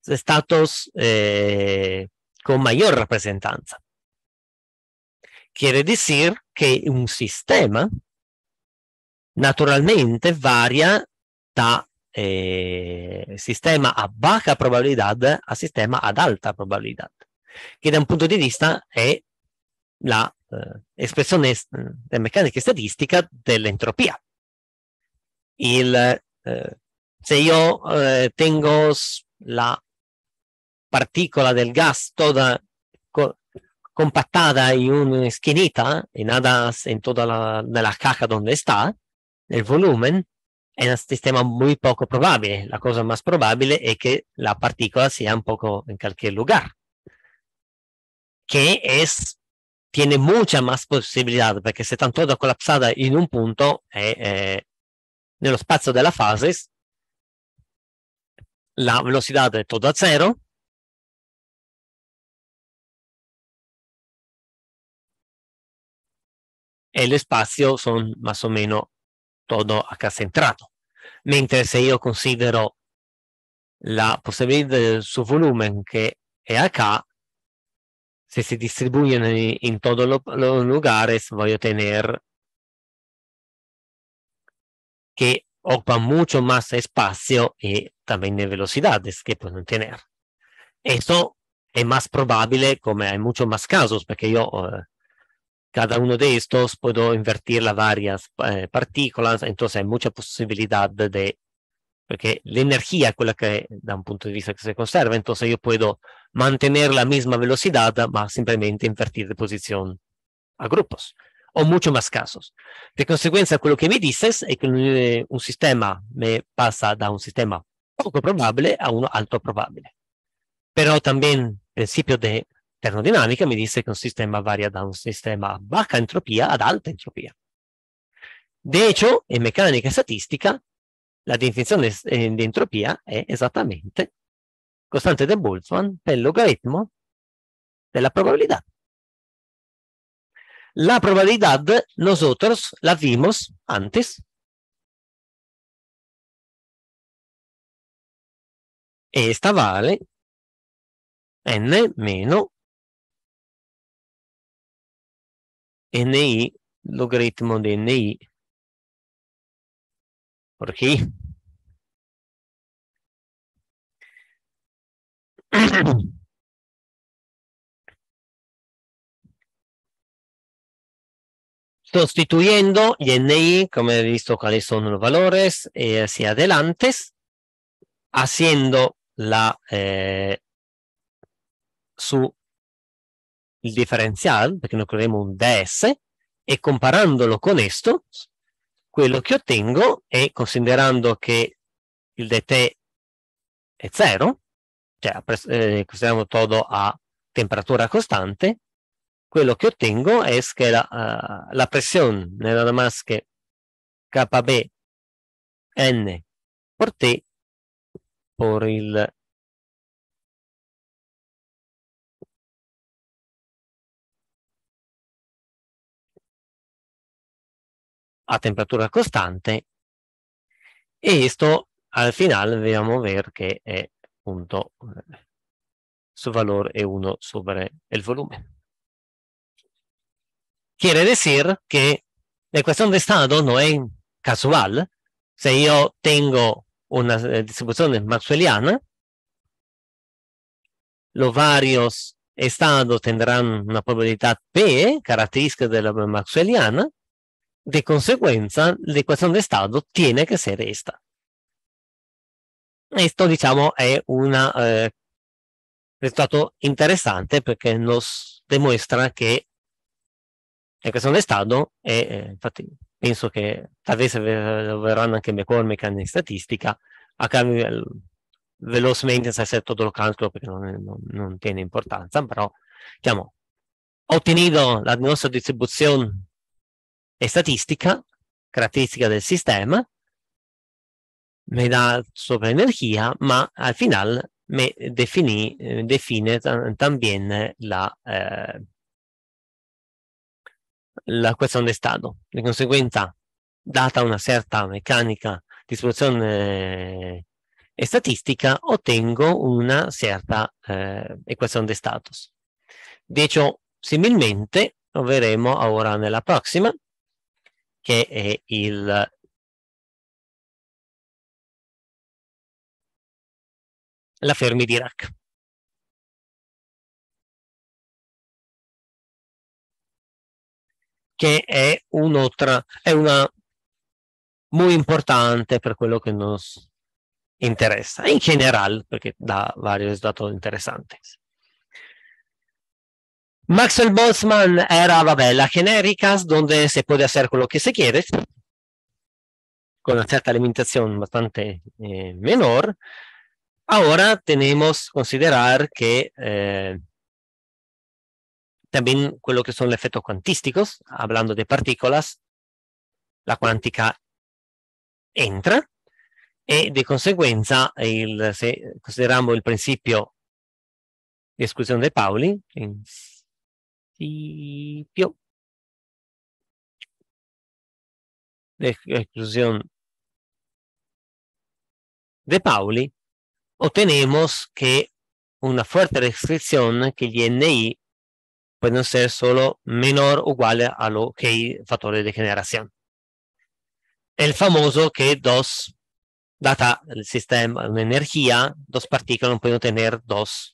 status eh, con maggior rappresentanza. Quiere dire che un sistema naturalmente varia da eh, sistema a bassa probabilità a sistema ad alta probabilità, che da un punto di vista è l'espressione eh, espressione eh, della meccanica statistica dell'entropia. Eh, se io eh, tengo la particola del gas toda compactada en una esquinita y nada en toda la, caja donde está el volumen, es un sistema muy poco probable. La cosa más probable es que la partícula sea un poco en cualquier lugar, que es tiene mucha más posibilidad porque si están toda colapsada en un punto eh, eh, en el espacio de la fase la velocidad es toda a e el spazio sono más o menos todo acá centrado. Mientras se io considero la possibilità del suo volume che è acá, si se si distribuiscono in, todos los lo lugares, voy a tener che ocupa molto più spazio e también le velocità che possono tener. Questo è più probabile, come hay muchos più casi, perché io eh, cada uno de estos puedo invertir las varias eh, partículas, entonces hay mucha posibilidad de, porque la energía es la que da un punto de vista que se conserva, entonces yo puedo mantener la misma velocidad, más simplemente invertir de posición a grupos o mucho más casos. De consecuencia, lo que me dices es que un, eh, sistema me pasa de un sistema poco probable a uno alto probable. Pero también principio de termodinamica mi disse che un sistema varia da un sistema a bassa entropia ad alta entropia. De in meccanica e statistica, la definizione eh, di entropia è esattamente costante di Boltzmann per logaritmo della probabilità. La probabilità nosotros la vimos antes. Esta vale n meno NI, logaritmo de NI, por aquí. sustituyendo y NI, como he visto cuáles son los valores, eh, hacia adelante, haciendo la, eh, su il differenziale, perché noi creeremo un ds, e comparandolo con questo, quello che ottengo è, considerando che il dt è zero, cioè eh, consideriamo todo a temperatura costante, quello che ottengo è che la, uh, la pressione nella más KB n per T per il a temperatura costante e questo al final dobbiamo vedere che è appunto su valore e 1 sobre il volume. Quiere decir che la ecuación di stato non è casuale. Se io tengo una eh, distribuzione maxwelliana, i varios estados tendranno una probabilità P, característica della maxwelliana, De conseguenza, l'equazione di stato tiene che ser esta. Questo, diciamo, è un eh, risultato interessante perché nos dimostra che l'equazione di Stato è, eh, infatti, penso che tal lo verranno anche McCormick in statistica, a cambio velocemente se è tutto lo calcolo perché non, non, non tiene importanza, però, diciamo, ottenuto la nostra distribuzione e statistica, caratteristica del sistema, mi dà sopra energia, ma al final mi defini, eh, define también la, eh, la questione di stato. Di conseguenza, data una certa meccanica di soluzione eh, e statistica, ottengo una certa eh, equazione di status. De hecho, similmente, lo vedremo ora nella prossima, che è il la Fermi di Iraq. Che è, uno è una molto importante per quello che nos interessa, in generale, perché dà vari risultati interessanti. Maxwell Boltzmann era, vabbè, la genérica, donde se puede hacer con lo que se quiere, con una cierta limitación bastante eh, menor. Ahora tenemos que considerar que eh, también lo que son los efectos cuantísticos, hablando de partículas, la cuántica entra y de consecuencia, si el el principio de exclusión de Pauli, de exclusión de Pauli, obtenemos que una fuerte restricción que el INI pueden ser solo menor o igual a lo que hay factores de generación. El famoso que dos, data el sistema una energía, dos partículas pueden tener dos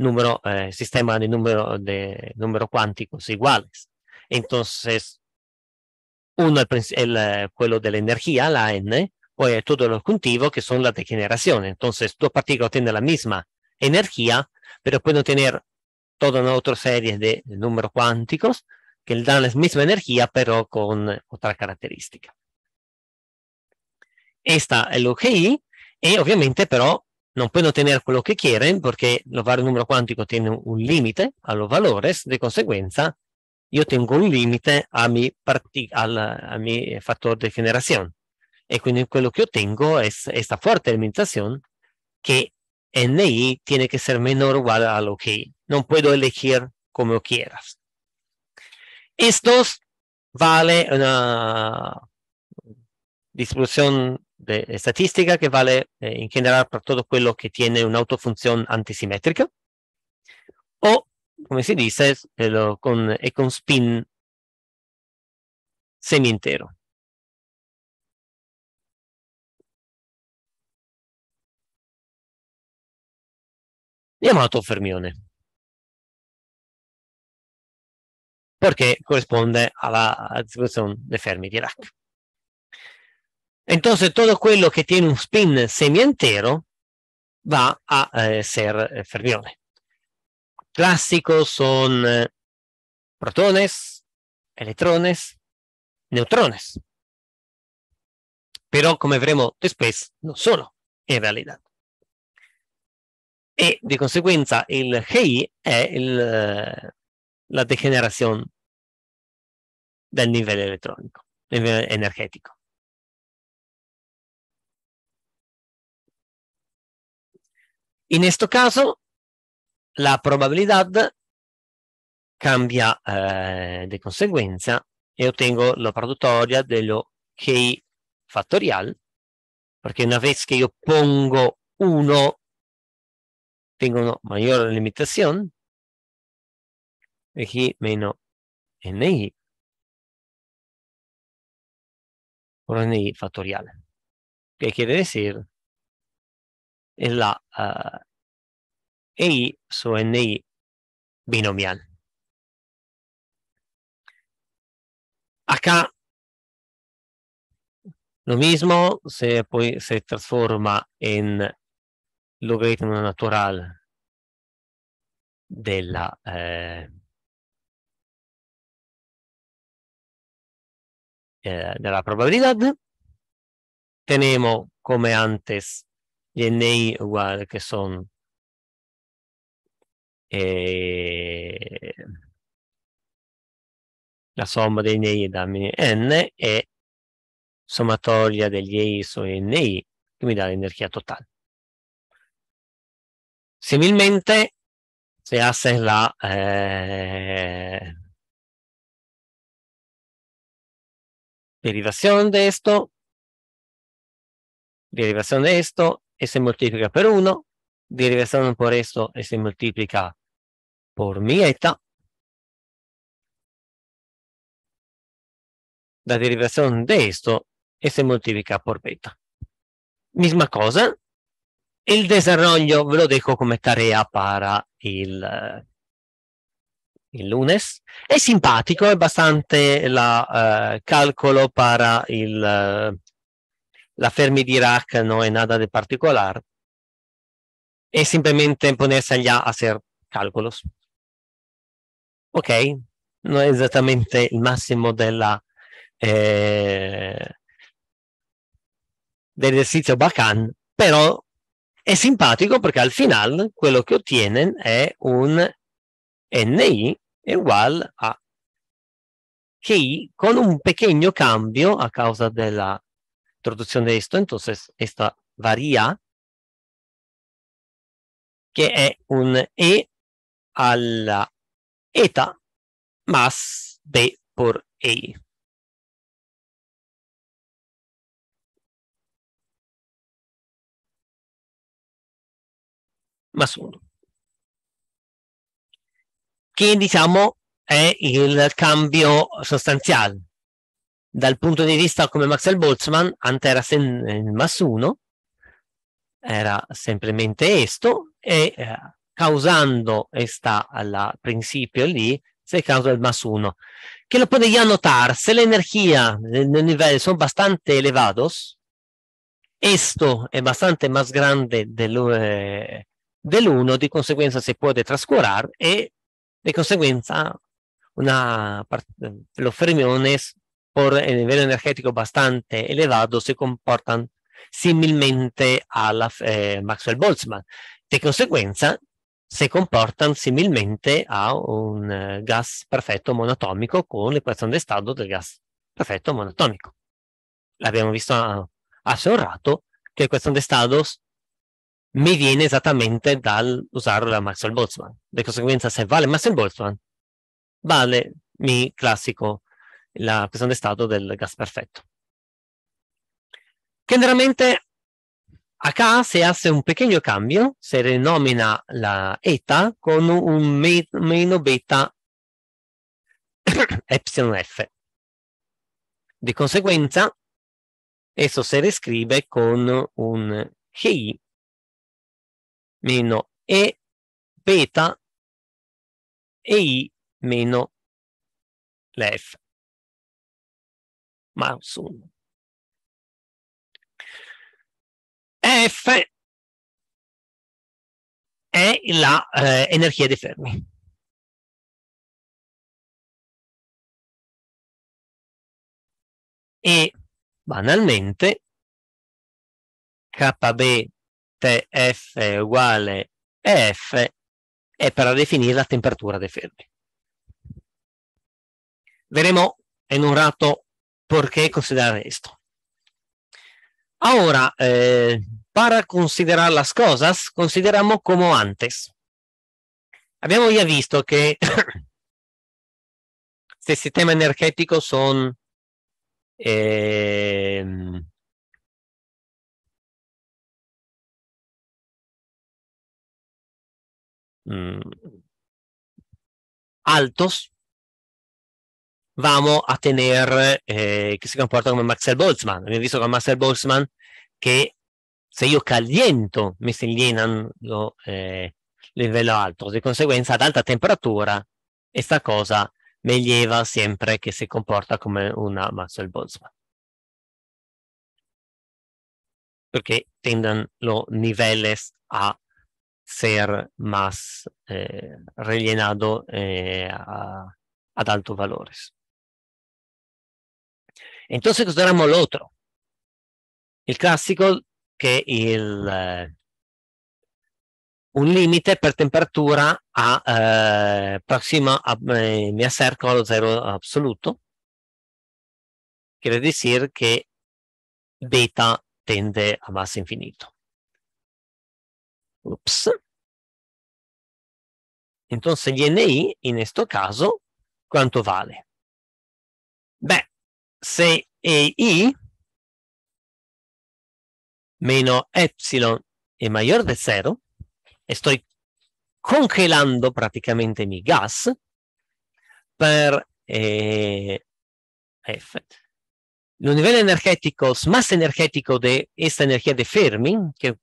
número, eh, sistema de número, de número cuánticos iguales. Entonces, uno es el, eh, de la energía, la n, poi todos los cultivos que son la degeneración. Entonces, dos partículas tienen la misma energía, pero pueden tener toda una otra serie de números cuánticos que le dan la misma energía, pero con eh, otra característica. Esta el UGI, y obviamente, pero no pueden tener lo que quieren porque los varios números cuánticos tienen un límite a los valores, de consecuencia yo tengo un límite a mi, factor de generación. Y quindi lo que yo tengo es esta fuerte limitación que NI tiene que ser menor o igual a lo que no puedo elegir como quieras. Esto vale una distribución de estadística que vale eh, en general para todo aquello que tiene un'autofunzione autofunción O, come si dice, eh, con, eh, con spin semientero. chiamato fermione Perché corrisponde alla distribuzione dei fermi di Dirac. Entonces, todo lo que tiene un spin semientero va a eh, ser eh, fermione. Clásicos son eh, protones, electrones, neutrones. Pero, como veremos después, no solo en realidad. Y de consecuencia, el GI es la degeneración del nivel electrónico, del nivel energético. En este caso la probabilidad cambia eh, de consecuencia y obtengo la la de lo k factorial, porque una vez que yo pongo 1, tengo una mayor limitación, aquí, menos ni, por ni factorial. que quiere decir? è la uh, EI su NI binomiale. Acá lo mismo se, poi, se transforma en logaritmo natural della eh, eh, della probabilidad. Tenemos como antes gli NI uguale che sono eh, la somma dei NI da N e sommatoria degli EI su NI che mi dà l'energia totale. Similmente, se AS è la eh, derivación de esto, derivación de esto e si moltiplica per 1, derivazione per esto e si moltiplica per mieta. La derivazione di esto e si moltiplica per beta. Misma cosa, il desarrollo ve lo dejo come tarea para il, il lunes. È simpatico, è abbastanza il uh, eh, calcolo para il, uh, la fermi Fermidirac non è nada di particolare, è semplicemente ponersi agli a hacer cálculos. Ok, non è esattamente il massimo de la, eh, del ejercicio bacán, è simpatico perché al final quello che ottiene è un NI uguale a KI con un pequeño cambio a causa della introducción de esto, entonces esta varía, que es un e a la eta más b por e. Más uno. Che diciamo è il cambio sostanziale dal punto di vista come Maxwell Boltzmann, Ante era sem- eh, massuno, era semplicemente esto e eh, causando, e sta principio lì, si causa il masuno, che lo potete notare, se l'energia nel del nivel son bastante elevados, esto è bastante più grande eh, dell'uno, eh, di conseguenza si può trascurare e di conseguenza una, eh, los fermiones por el nivel energético bastante elevado se comportan similmente a eh, Maxwell Boltzmann. Di conseguenza si comportano similmente a un eh, gas perfetto monatomico con l'equazione di stato del gas perfetto monatomico. L'abbiamo visto a, a rato che l'equazione di stato mi viene esattamente dal usare la Maxwell Boltzmann. Di conseguenza se vale Maxwell Boltzmann vale mi classico la questione di stato del gas perfetto. Generalmente acá se hace un piccolo cambio, se rinomina la eta con un me meno beta epsilon f. Di conseguenza, esso si riscrive con un GI meno E beta e I meno la F. Mausum. F è l'energia eh, dei fermi. E banalmente KB TF è uguale EF è per definire la temperatura dei fermi. Vedremo in por qué considerar esto. Ahora, eh, para considerar las cosas, consideramos como antes. Habíamos ya visto que este sistema energético son eh, mm, altos, vamos a tenere eh, que se comporta come Marcel Boltzmann. Abbiamo visto con Marcel Boltzmann che se io caliento mi segnano il eh, livello alto, di conseguenza ad alta temperatura questa cosa mi lieva sempre che si comporta come una Maxwell Boltzmann. Perché tendono los niveles a ser más eh, rellenados eh, ad alto valores. Entonces consideramos el otro. El clásico che il, eh, un limite per temperatura a, eh, prossima a, eh, mi acerco allo zero assoluto, quiere decir che beta tende a massa infinito. Ups. Entonces, gli NI in questo caso quanto vale? Beh, se e i meno epsilon è maggiore di zero, e sto congelando praticamente mi gas per eh, F. Lo nivel energetico, massa energetica di questa energia di Fermi, che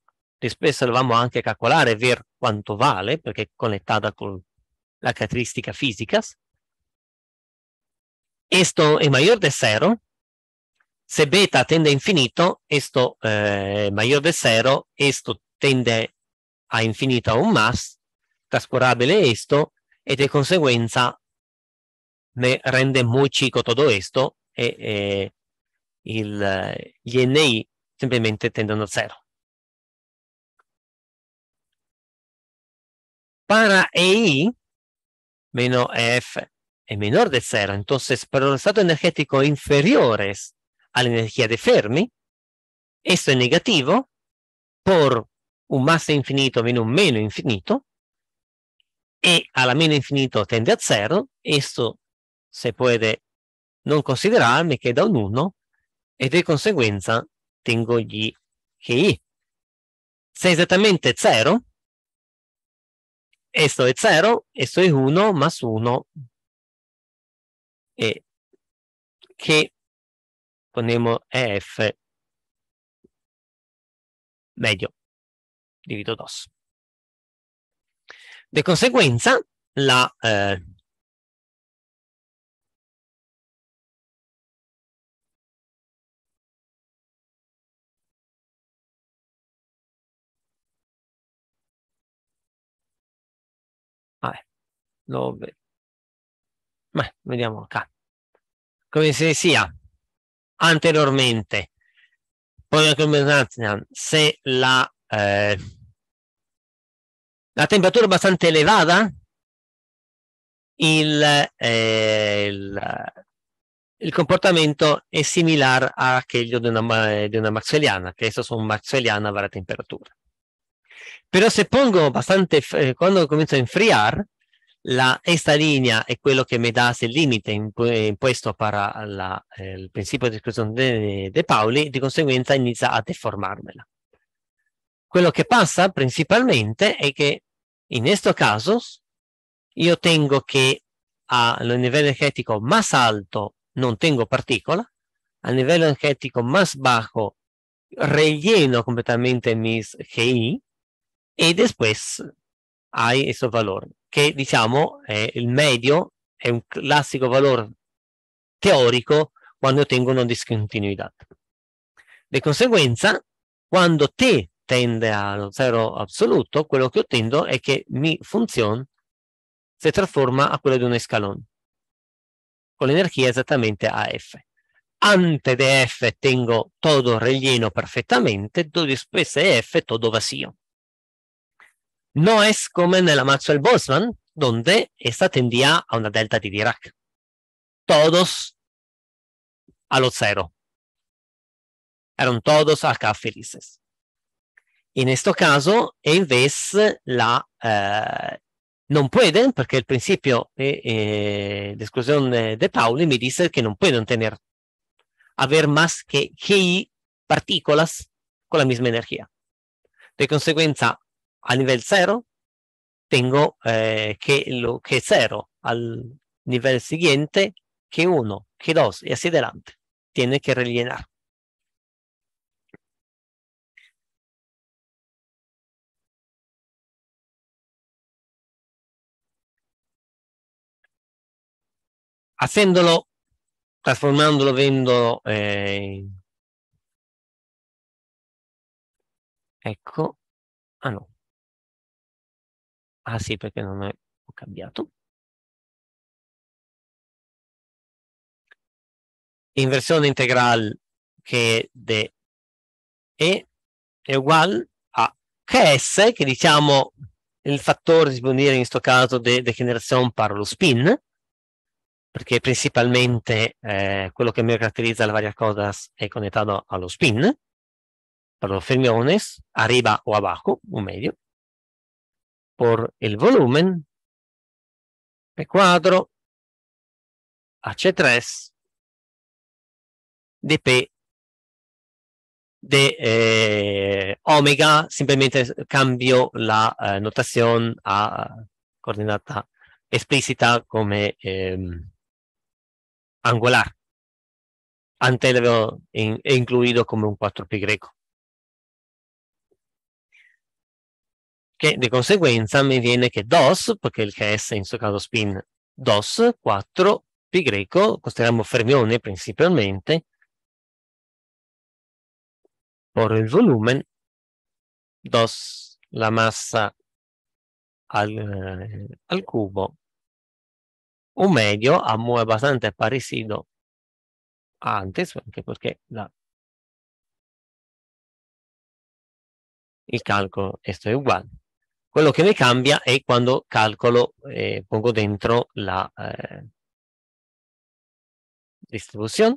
spesso dovevamo anche calcolare, vedere quanto vale, perché è connettata con la caratteristica fisica, esto es mayor de cero, se beta tende a infinito, esto eh, mayor de cero, esto tende a infinito aún más, trascurable esto, y de consecuencia me rende muy chico todo esto, e, e il, gli NI semplicemente tendono a zero. Para EI meno F è menor di zero, Entonces, per un estado energético inferiore all'energia la Fermi, questo è negativo por un más infinito meno un meno infinito, e alla meno infinito tende a zero, questo se può non considerare, mi queda un 1, e di conseguenza tengo gli GI. Se è esattamente zero, questo è 0, questo è 1, más 1 e che ponemos EF medio divido 2. Di conseguenza la eh, log Beh, vediamo qua. Come se sia anteriormente, poi se la, eh, la temperatura è abbastanza elevata, il, eh, il, il, comportamento è similare a quello di una, di una maxwelliana, che adesso sono maxwelliana a varia temperatura. Però se pongo bastante, eh, quando comincio a infriare, la, esta línea es lo que me da ese límite impuesto para la, el eh, principio di esclusione de, de Pauli, di conseguenza inizia a deformarmela. Quello che passa principalmente è che in questo caso io tengo che al livello energético más alto non tengo particola, al livello energético más bajo relleno completamente mis GI e después hay questo valore che diciamo è il medio, è un classico valore teorico quando ottengo una discontinuità. Di conseguenza, quando t tende allo zero assoluto, quello che ottengo è che mi funzione si trasforma a quella di un escalone con l'energia esattamente AF. Ante de F tengo tutto relleno perfettamente, dove spesso è f tutto vacío. No es como en la Maxwell Boltzmann, donde esta tendía a una delta de Dirac. Todos a lo cero. Eran todos acá felices. En este caso, en vez, la, eh, no pueden, porque el principio eh, eh, de, exclusión de, Pauli me dice que no pueden tener, haber más que GI partículas con la misma energía. De consecuencia, a nivel 0 tengo eh, que lo que 0 al nivel siguiente, que 1, que 2 y así adelante Tiene que rellenar. Haciéndolo, trasformándolo, viendo eh, Ecco. Ah no. Ah sì, perché non è... ho cambiato. Inversione integrale che de E è uguale a KS, che diciamo il fattore disponibile in questo caso di degenerazione per lo spin, perché principalmente eh, quello che mi caratterizza la varia cosa è connettato allo spin, per lo fermiones, arriva o abajo, o meglio por el volumen P4 H3 de P de eh, omega, simplemente cambio la eh, notación a coordinata explícita como eh, angular. Antes lo avevo in, incluido como un 4pi greco. che di conseguenza mi viene che DOS, perché il KS in questo caso spin DOS 4 pi greco, consideriamo fermione principalmente, ora il volume, DOS la massa al, al cubo, un medio a mu abbastanza parecido a antes, anche perché la il calcolo è uguale. Quello che mi cambia è quando calcolo e eh, pongo dentro la eh, distribución.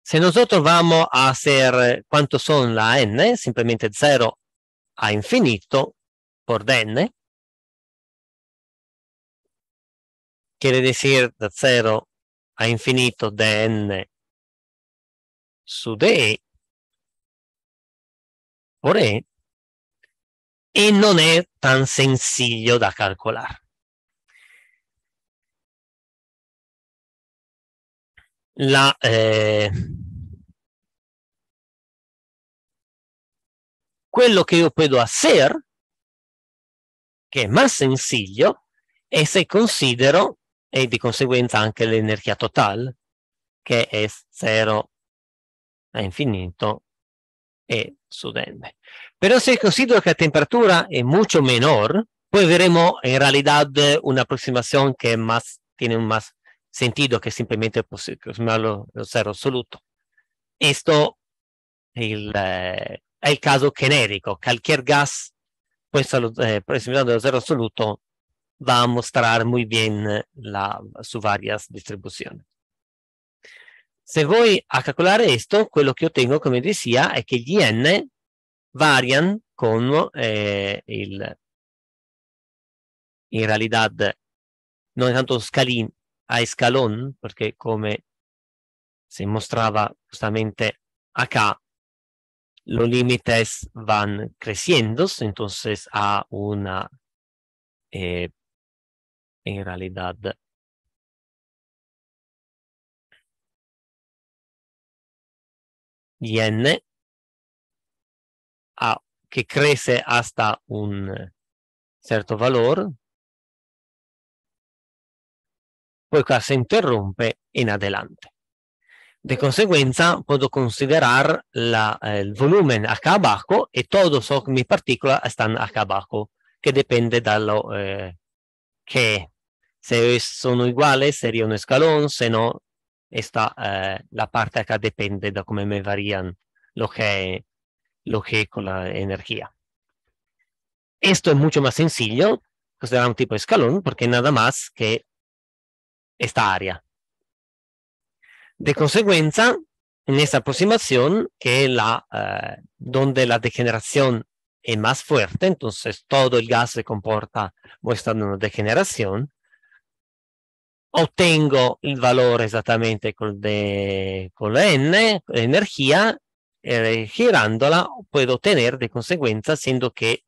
Si nosotros vamos a fare quanto sono la n, semplicemente 0 a infinito por n, quiere dire da 0 a infinito dn su de por e, e non è tan sencillo da calcolare. La, eh, quello que yo puedo hacer, que es más sencillo, es se considero, e di conseguenza anche l'energia totale, che è 0 a infinito e su n. Pero si considero que la temperatura es mucho menor, pues veremos en realidad una aproximación que tiene más sentido que simplemente pues, aproximarlo al cero absoluto. Esto es eh, el, caso genérico. Cualquier gas, pues eh, al cero absoluto, va a mostrar muy bien eh, la, sus varias distribuciones. Se voy a calcular esto, pues quello che ottengo, como decía, es que gli n Varian con eh, il, in realtà non è tanto scalin a escalon perché come si mostrava giustamente acá los límites van creciendo entonces ha una eh, en realidad y che crece hasta un cierto valor, qua se interrompe in adelante. De conseguenza, posso considerare la, el eh, volumen acá abajo e todo so mis partículas están acá abajo, que depende de lo eh, que se sono uguali, sarebbe un escalón, se no, esta, eh, la parte acá depende da come me variano lo che è lo que con la energía. Esto es mucho más sencillo, será pues, un tipo de escalón, porque nada más que esta área. De consecuencia, en esta aproximación, que la, eh, donde la degeneración es más fuerte, entonces todo el gas se comporta mostrando una degeneración, obtengo el valor exactamente con, con la N, la energía, eh, girandola puedo ottenere di conseguenza, essendo che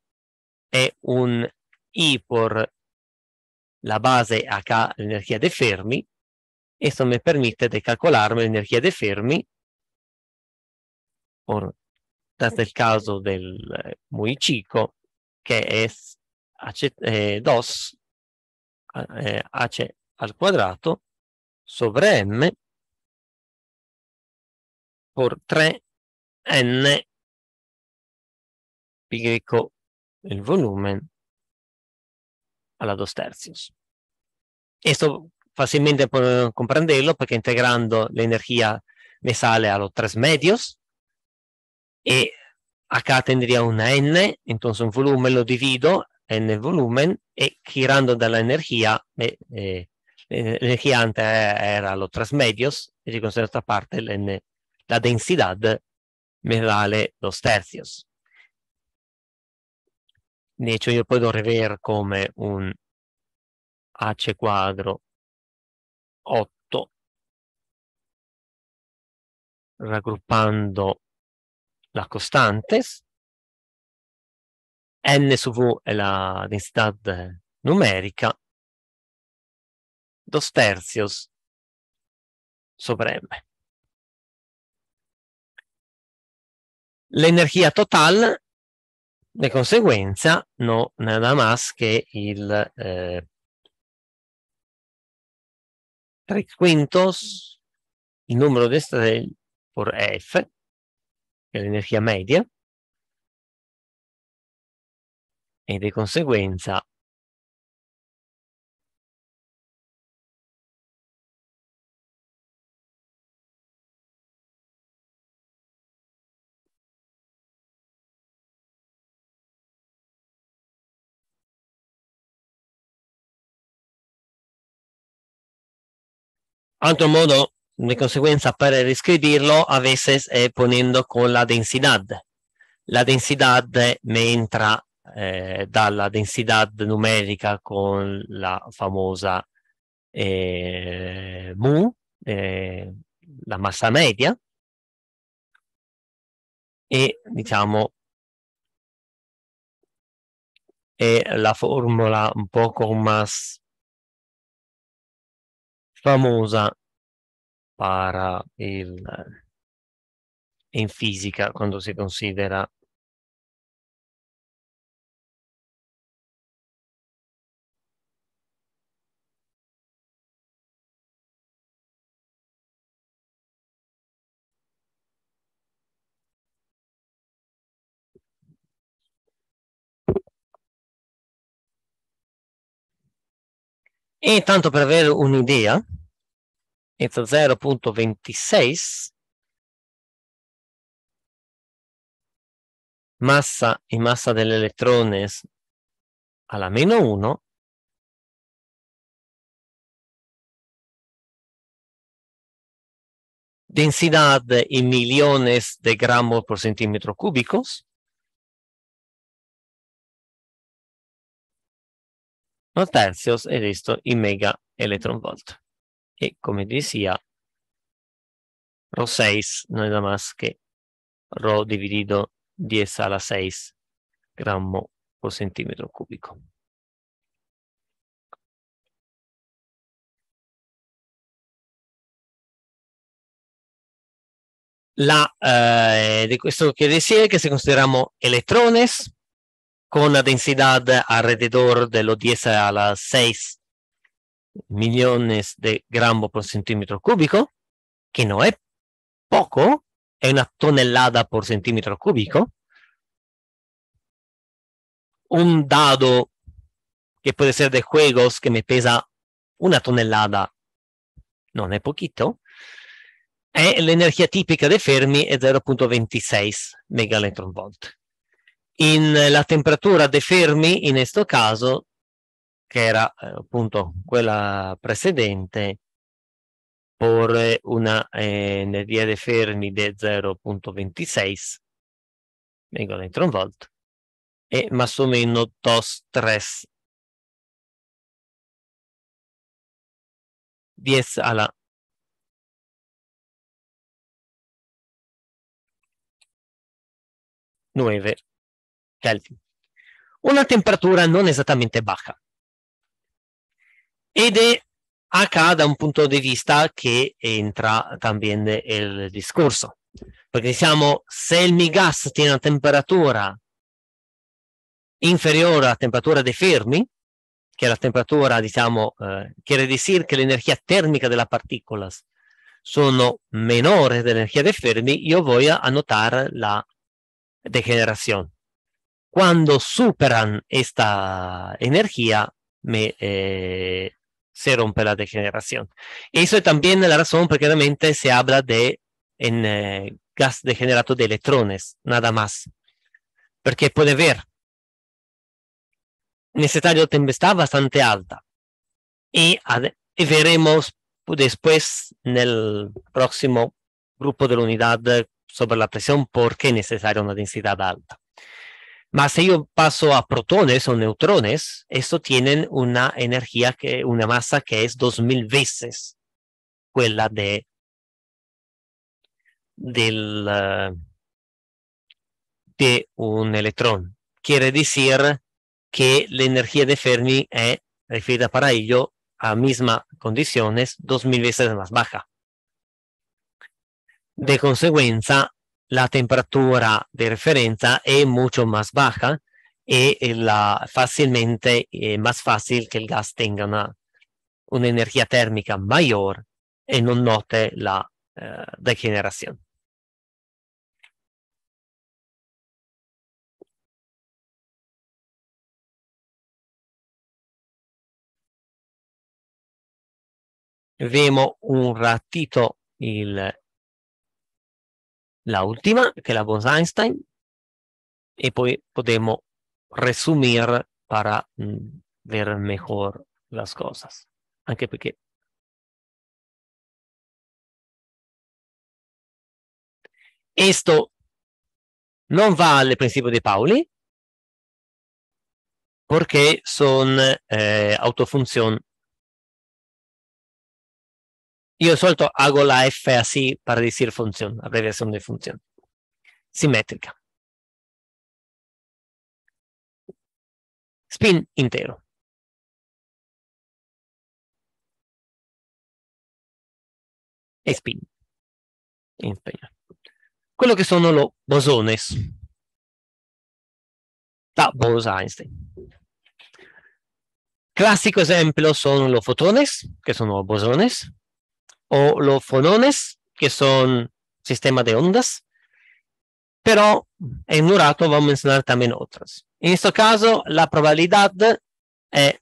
è un I por la base H, l'energia dei Fermi, questo mi permette di calcolarmi l'energia dei Fermi, por, desde el caso del eh, muy chico, che è H2 eh, eh, H al quadrato sovra M por 3 n pi il volume alla 2 terzios. Questo facilmente per comprenderlo perché integrando l'energia ne sale allo 3 medios e H tende a una N, entonces un volume lo divido, N volumen, e girando dalla energia, eh, eh, l'energia era allo 3 medios, e di conseguenza parte la densidad me vale los tercios. De hecho, yo puedo rever come un h quadro 8 raggruppando las costantes. n su v è la densità numerica. Dos tercios sobre m. L'energia totale, di conseguenza, non è nada más che il eh, 3 quintos, il numero di stelle per F, che è l'energia media, e di conseguenza Altro modo, di conseguenza per reescribirlo a veces eh, poniendo con la densità La densità me entra eh, dalla densità numerica con la famosa eh, mu, eh, la massa media, e diciamo è la formula un po' con más famosa para il, in fisica quando si considera E tanto per avere un'idea, it's 0.26 massa e massa dell'elettrone alla meno 1 densità in milioni di grammi per centimetro cúbicos 1 terzios è resto in mega electron volt. E come vi sia, 6 non è da más che ρ dividido 10 a la 6 grammo per centimetro cubico. La, eh, de esto quiere decir que si consideramos electrones, con una densità alrededor de los 10 a las 6 millones de gramos por centímetro cúbico, que no es poco, es una tonelada por centímetro cúbico. Un dado que puede ser de juegos que me pesa una tonelada, no es poquito, e l'energia tipica dei fermi è 0.26 volt in eh, la temperatura dei Fermi in questo caso, che era eh, appunto quella precedente, porre eh, una energia dei Fermi di 0.26 MeV volt e más o meno 2-3 10 alla nueve Kelvin, una temperatura non esattamente baja. Ed è acá da un punto di vista che entra también il discorso. Perché diciamo, se il mi gas tiene una temperatura inferiore alla temperatura dei Fermi, che è la temperatura, diciamo, eh, quiere decir che l'energia termica della particola sono menores dell'energia dei Fermi, io voglio annotare la degenerazione. Cuando superan esta energía, me, eh, se rompe la degeneración. Eso es también la razón porque realmente se habla de en, eh, gas degenerado de electrones, nada más. Porque puede ver necesario tempestad bastante alta. Y, y veremos después en el próximo grupo de la unidad eh, sobre la presión por qué es necesaria una densidad alta más yo paso a protones o neutrones, estos tienen una energía, que, una masa que es 2000 veces la de, del, ah, de un electrón. Quiere decir que la energía de Fermi es eh, referida para ello a mismas condiciones 2000 veces más baja. De consecuencia, la temperatura di referenza è molto più bassa e la, facilmente es más fácil que el gas tenga un'energia una energía térmica mayor y note la eh, degeneración. Vediamo un ratito il La última, que la voz Einstein, y poi podemos resumir para mm, ver mejor las cosas. También porque... Pues esto no va al principio de Pauli, porque son autofunciones... Eh, autofunción Yo suelto hago la F así para decir función, abreviación de función. Simétrica. Spin entero. E spin. In spagnolo. Quello che sono lo bosones. Da Bose-Einstein. Clásico ejemplo son los fotones, que son los bosones, o los fonones, que son sistemas de ondas, pero en un vamos a mencionar también otros. En este caso, la probabilidad es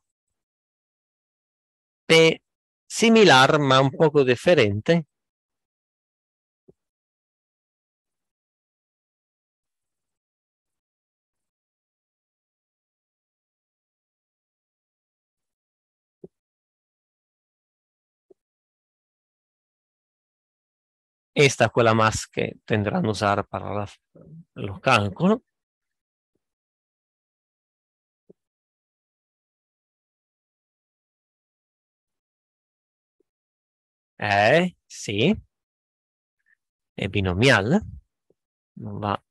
eh, similar, pero un poco diferente, Esta fue quella más che tendrán a usare per lo calcolo. Eh, sì, è binomiale, non va.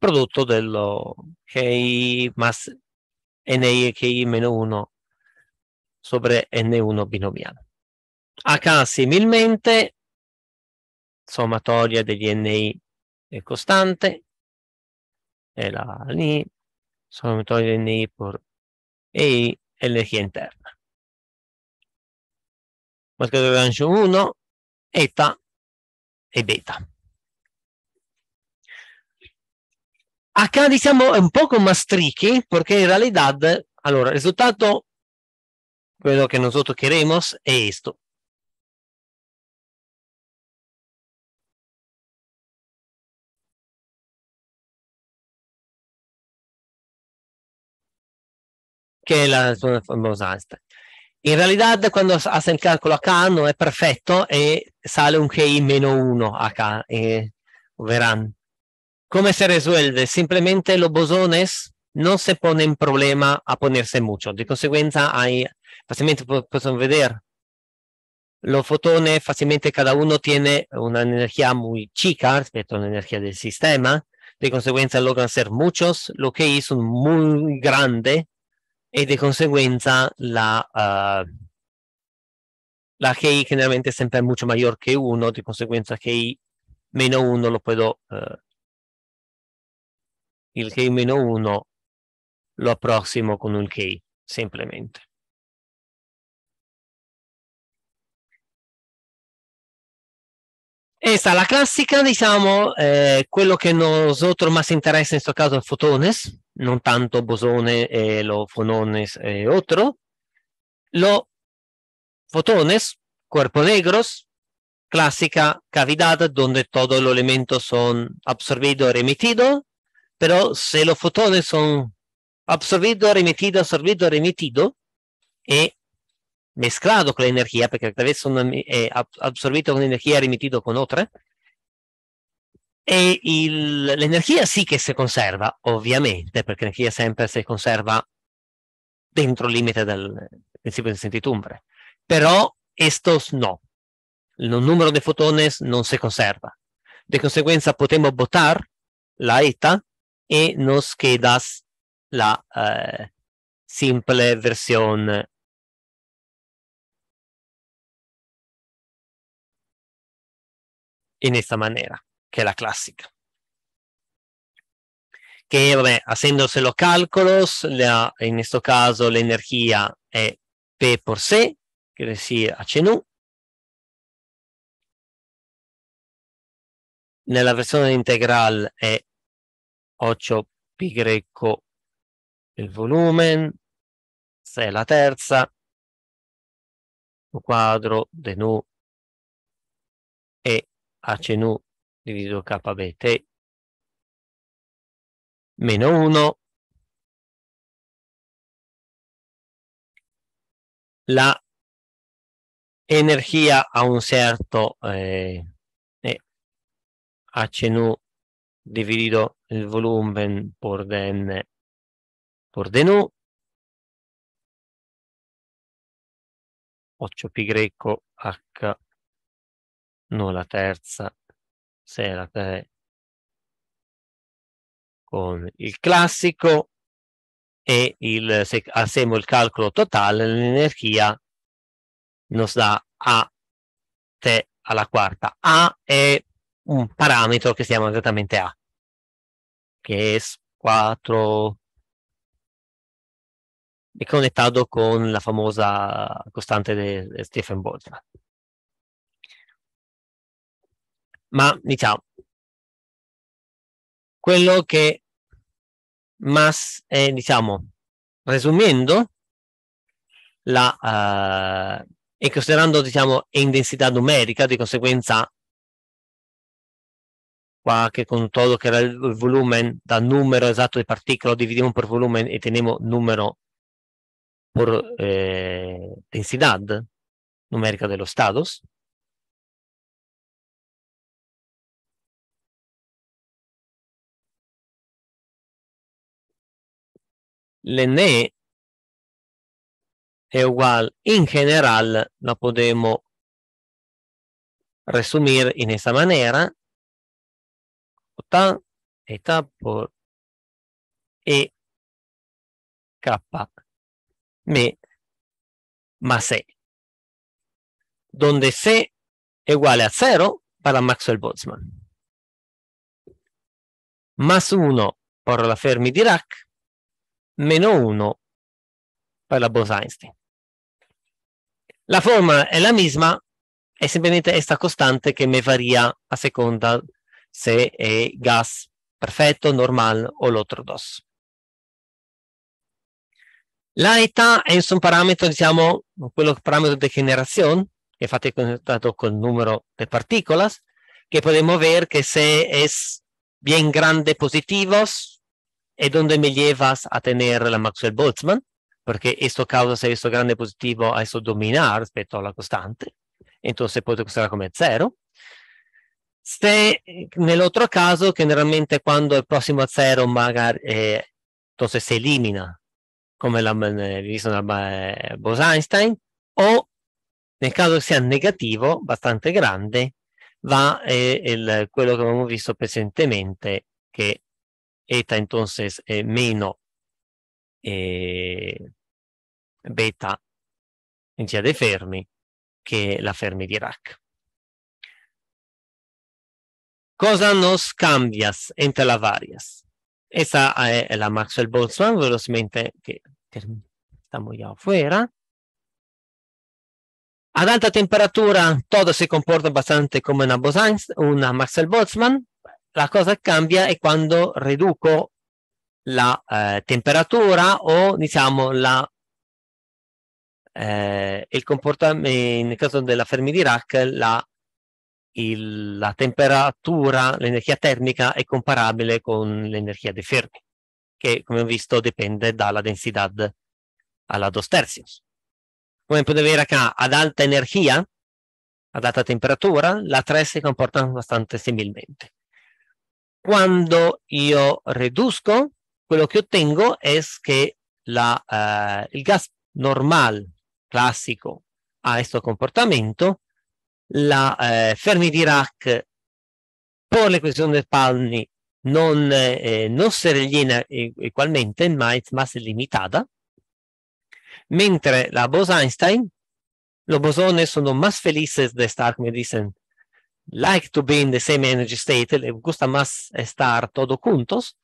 Prodotto dello KI más NI KI meno 1 sopra N1 binomiale. Acca similmente sommatoria degli NI è costante, è la NI, sommatoria degli NI per E, è l'energia interna. Maschera di Lagrange 1, eta e beta. Acá, diciamo, è un poco mastrichi, perché in realtà, realidad, allora, el risultado, quello que noi queremos, è questo. che la zona famosa en In realtà quando hace il calcolo K non è perfetto e sale un KI menos 1 a K, e, verán. ¿Cómo se resuelve? Simplemente los bosones no se ponen problema a ponerse mucho. De consecuencia, fácilmente pueden ver, los fotones fácilmente cada uno tiene una energía muy chica respecto a la energía del sistema. De consecuencia logran ser muchos, lo que es muy grande e di conseguenza la, uh, la KI generalmente es siempre molto maggiore che 1, di conseguenza KI meno 1 lo puedo, uh, il KI meno 1 lo approssimo con un KI, semplicemente. Questa è la classica, diciamo, eh, quello che a noi más interessa in questo caso è il fotones, no tanto bosones, eh, los fonones eh, otro. Los fotones, cuerpos negros, clásica cavidad donde todos los elementos son absorbidos, remitidos, pero si los fotones son absorbidos, remitidos, absorbidos, remitidos y mezclados con la energía, porque a vez son eh, absorbidos con energía, remitidos con otra, eh, y la energía sí que se conserva, ovviamente, perché energía siempre se conserva dentro del límite del eh, principio de sentitumbre, pero estos no. El número de fotones no se conserva. De consecuencia, podemos botar la eta y nos queda la eh, simple versión en esta manera. che è la classica. Che, vabbè, lo calcolos, la, in questo caso l'energia è P per C, che si a nu. Nella versione integrale è 8 π il volume, volumen, è la terza, un quadro de nu e a nu diviso kbt meno 1 la energia a un certo eh, eh, h nu diviso il volume por den por den u 8 pi greco h nu la terza Serate con il classico e il, se hacemos il calcolo totale, l'energia nos dà A T alla quarta. A è un parametro che si chiama esattamente A, che è 4 è connettato con la famosa costante di Stephen Boltzmann. ma diciamo, quello che Mas è, diciamo, resumendo, la, uh, e considerando, diciamo, in densità numerica, di conseguenza qua che con tutto che era il volume da numero esatto di particolo dividiamo per volume e teniamo numero por eh, densidad numerica dello status l'Ne è uguale in generale la podemos resumir in questa maniera J eta por E K me más C. Donde è uguale a 0 para Maxwell Boltzmann. Más 1 por la Fermi Dirac menos 1 para la Bose-Einstein. La forma es la misma, es simplemente esta constante que me varía a seconda si es gas perfecto, normal o otro dos. La eta es un parámetro, diciamo, quello parámetro de generación, que fate conectado con el número de partículas, que podemos ver que si es bien grande positivos, E donde me llevas a tener la Maxwell Boltzmann, Perché questo causa se esto grande positivo a esto rispetto alla costante, la constante, entonces puedo considerar come zero. Se nell'altro caso, generalmente quando è prossimo a zero, magari eh, entonces si elimina, come la visto da Bose-Einstein, o nel caso sia negativo, abbastanza grande, va eh, il, quello che abbiamo visto precedentemente, che eta entonces eh, menos eh, beta de de fermi que la Fermi de Irak. Cosa nos cambia entre las varias? Esa es eh, la Maxwell-Boltzmann, velocemente, que, estamos ya afuera. Ad alta temperatura todo se comporta bastante como una, una Maxwell-Boltzmann, la cosa che cambia è quando riduco la eh, temperatura o diciamo la, eh, il comportamento, nel caso della Fermi Dirac, la, il, la temperatura, l'energia termica è comparabile con l'energia di Fermi, che come ho visto dipende dalla densità alla dos terzios. Come potete vedere acá, ad alta energia, ad alta temperatura, la 3 si comporta abbastanza similmente quando io reduzco, quello che ottengo è che la, uh, eh, el gas normal, clásico, ha questo comportamento, la eh, Fermi-Dirac per l'equazione ecuación Palmi non, eh, non si rellena ugualmente, ma è massa limitata, mentre la Bose-Einstein, los bosones sono più felici di estar, me dicono, like to be in the same energy state, le eh, gusta más estar todos juntos,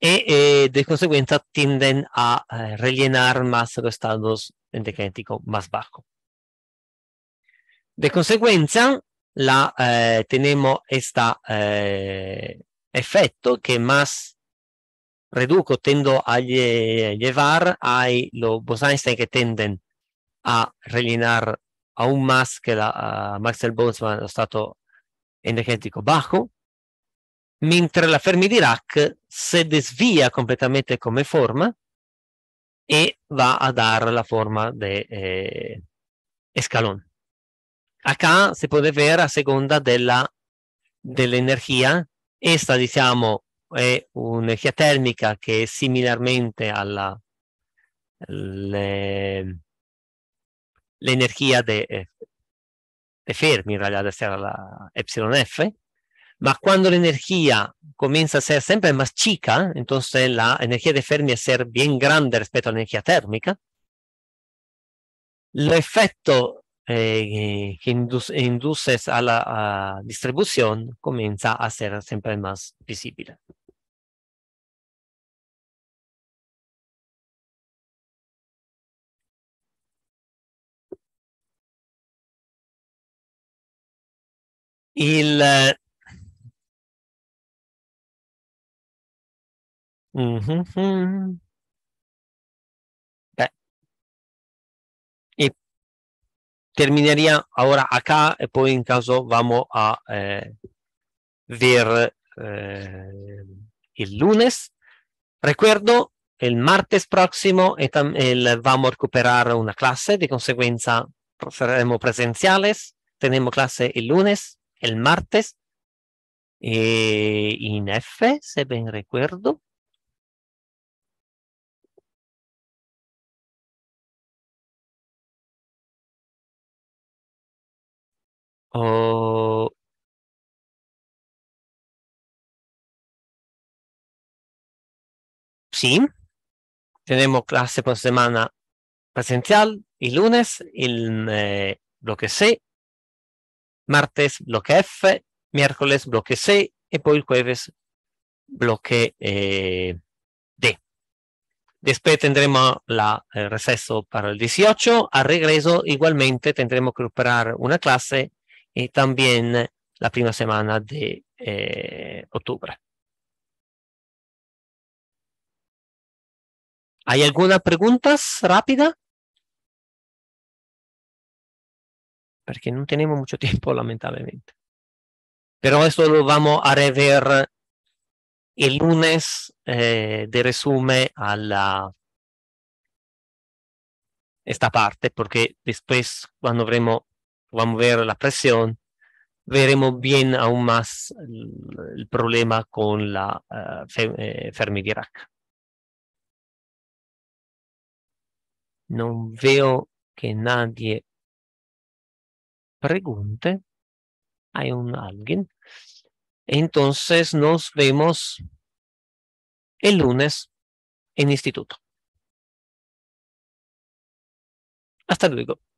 y eh, de consecuencia tienden a eh, rellenar más los estados endocrinéticos más bajos. De consecuencia, la, eh, tenemos este eh, efecto que más reduco tendo a llevar hay los Bose-Einstein que tienden a rellenar a un Mas che la, Marcel Bonzman è stato energetico bajo, mentre la Fermi Dirac si desvia completamente come forma e va a dare la forma di eh, Escalon. Acá si può vedere a seconda della, dell'energia, questa diciamo è un'energia termica che è similarmente alla le, la energía de, eh, de Fermi, realidad de ser la epsilon F, ma cuando la energía comienza a ser siempre más chica, entonces la energía de Fermi a ser bien grande respecto a la energía térmica, el efecto eh, que induce, a la distribución comienza a ser siempre más visible. il eh, Beh. E termineria ora acá e poi in caso vamo a eh, ver eh, il lunes. Recuerdo, il martes prossimo e el, vamo a recuperare una classe di conseguenza saremo presenciales. Tenemos clase il lunes. el martes eh, en F, se bien recuerdo. Oh, sí, tenemos clase por semana presencial el lunes, el eh, lo que sé martes bloque F, miércoles bloque C Y poi el jueves bloque eh, D. Después tendremos la, el receso para el 18. Al regreso, igualmente, tendremos que operar una clase y también la primera semana de eh, octubre. ¿Hay alguna preguntas rápida? porque no tenemos mucho tiempo, lamentablemente. Pero esto lo vamos a rever el lunes eh, de resumen a esta parte, porque después, cuando veremos, vamos a ver la presión, veremos bien aún más el, problema con la eh, eh, fermi dirac No veo que nadie pregunte. Hay un alguien. Entonces nos vemos el lunes en instituto. Hasta luego.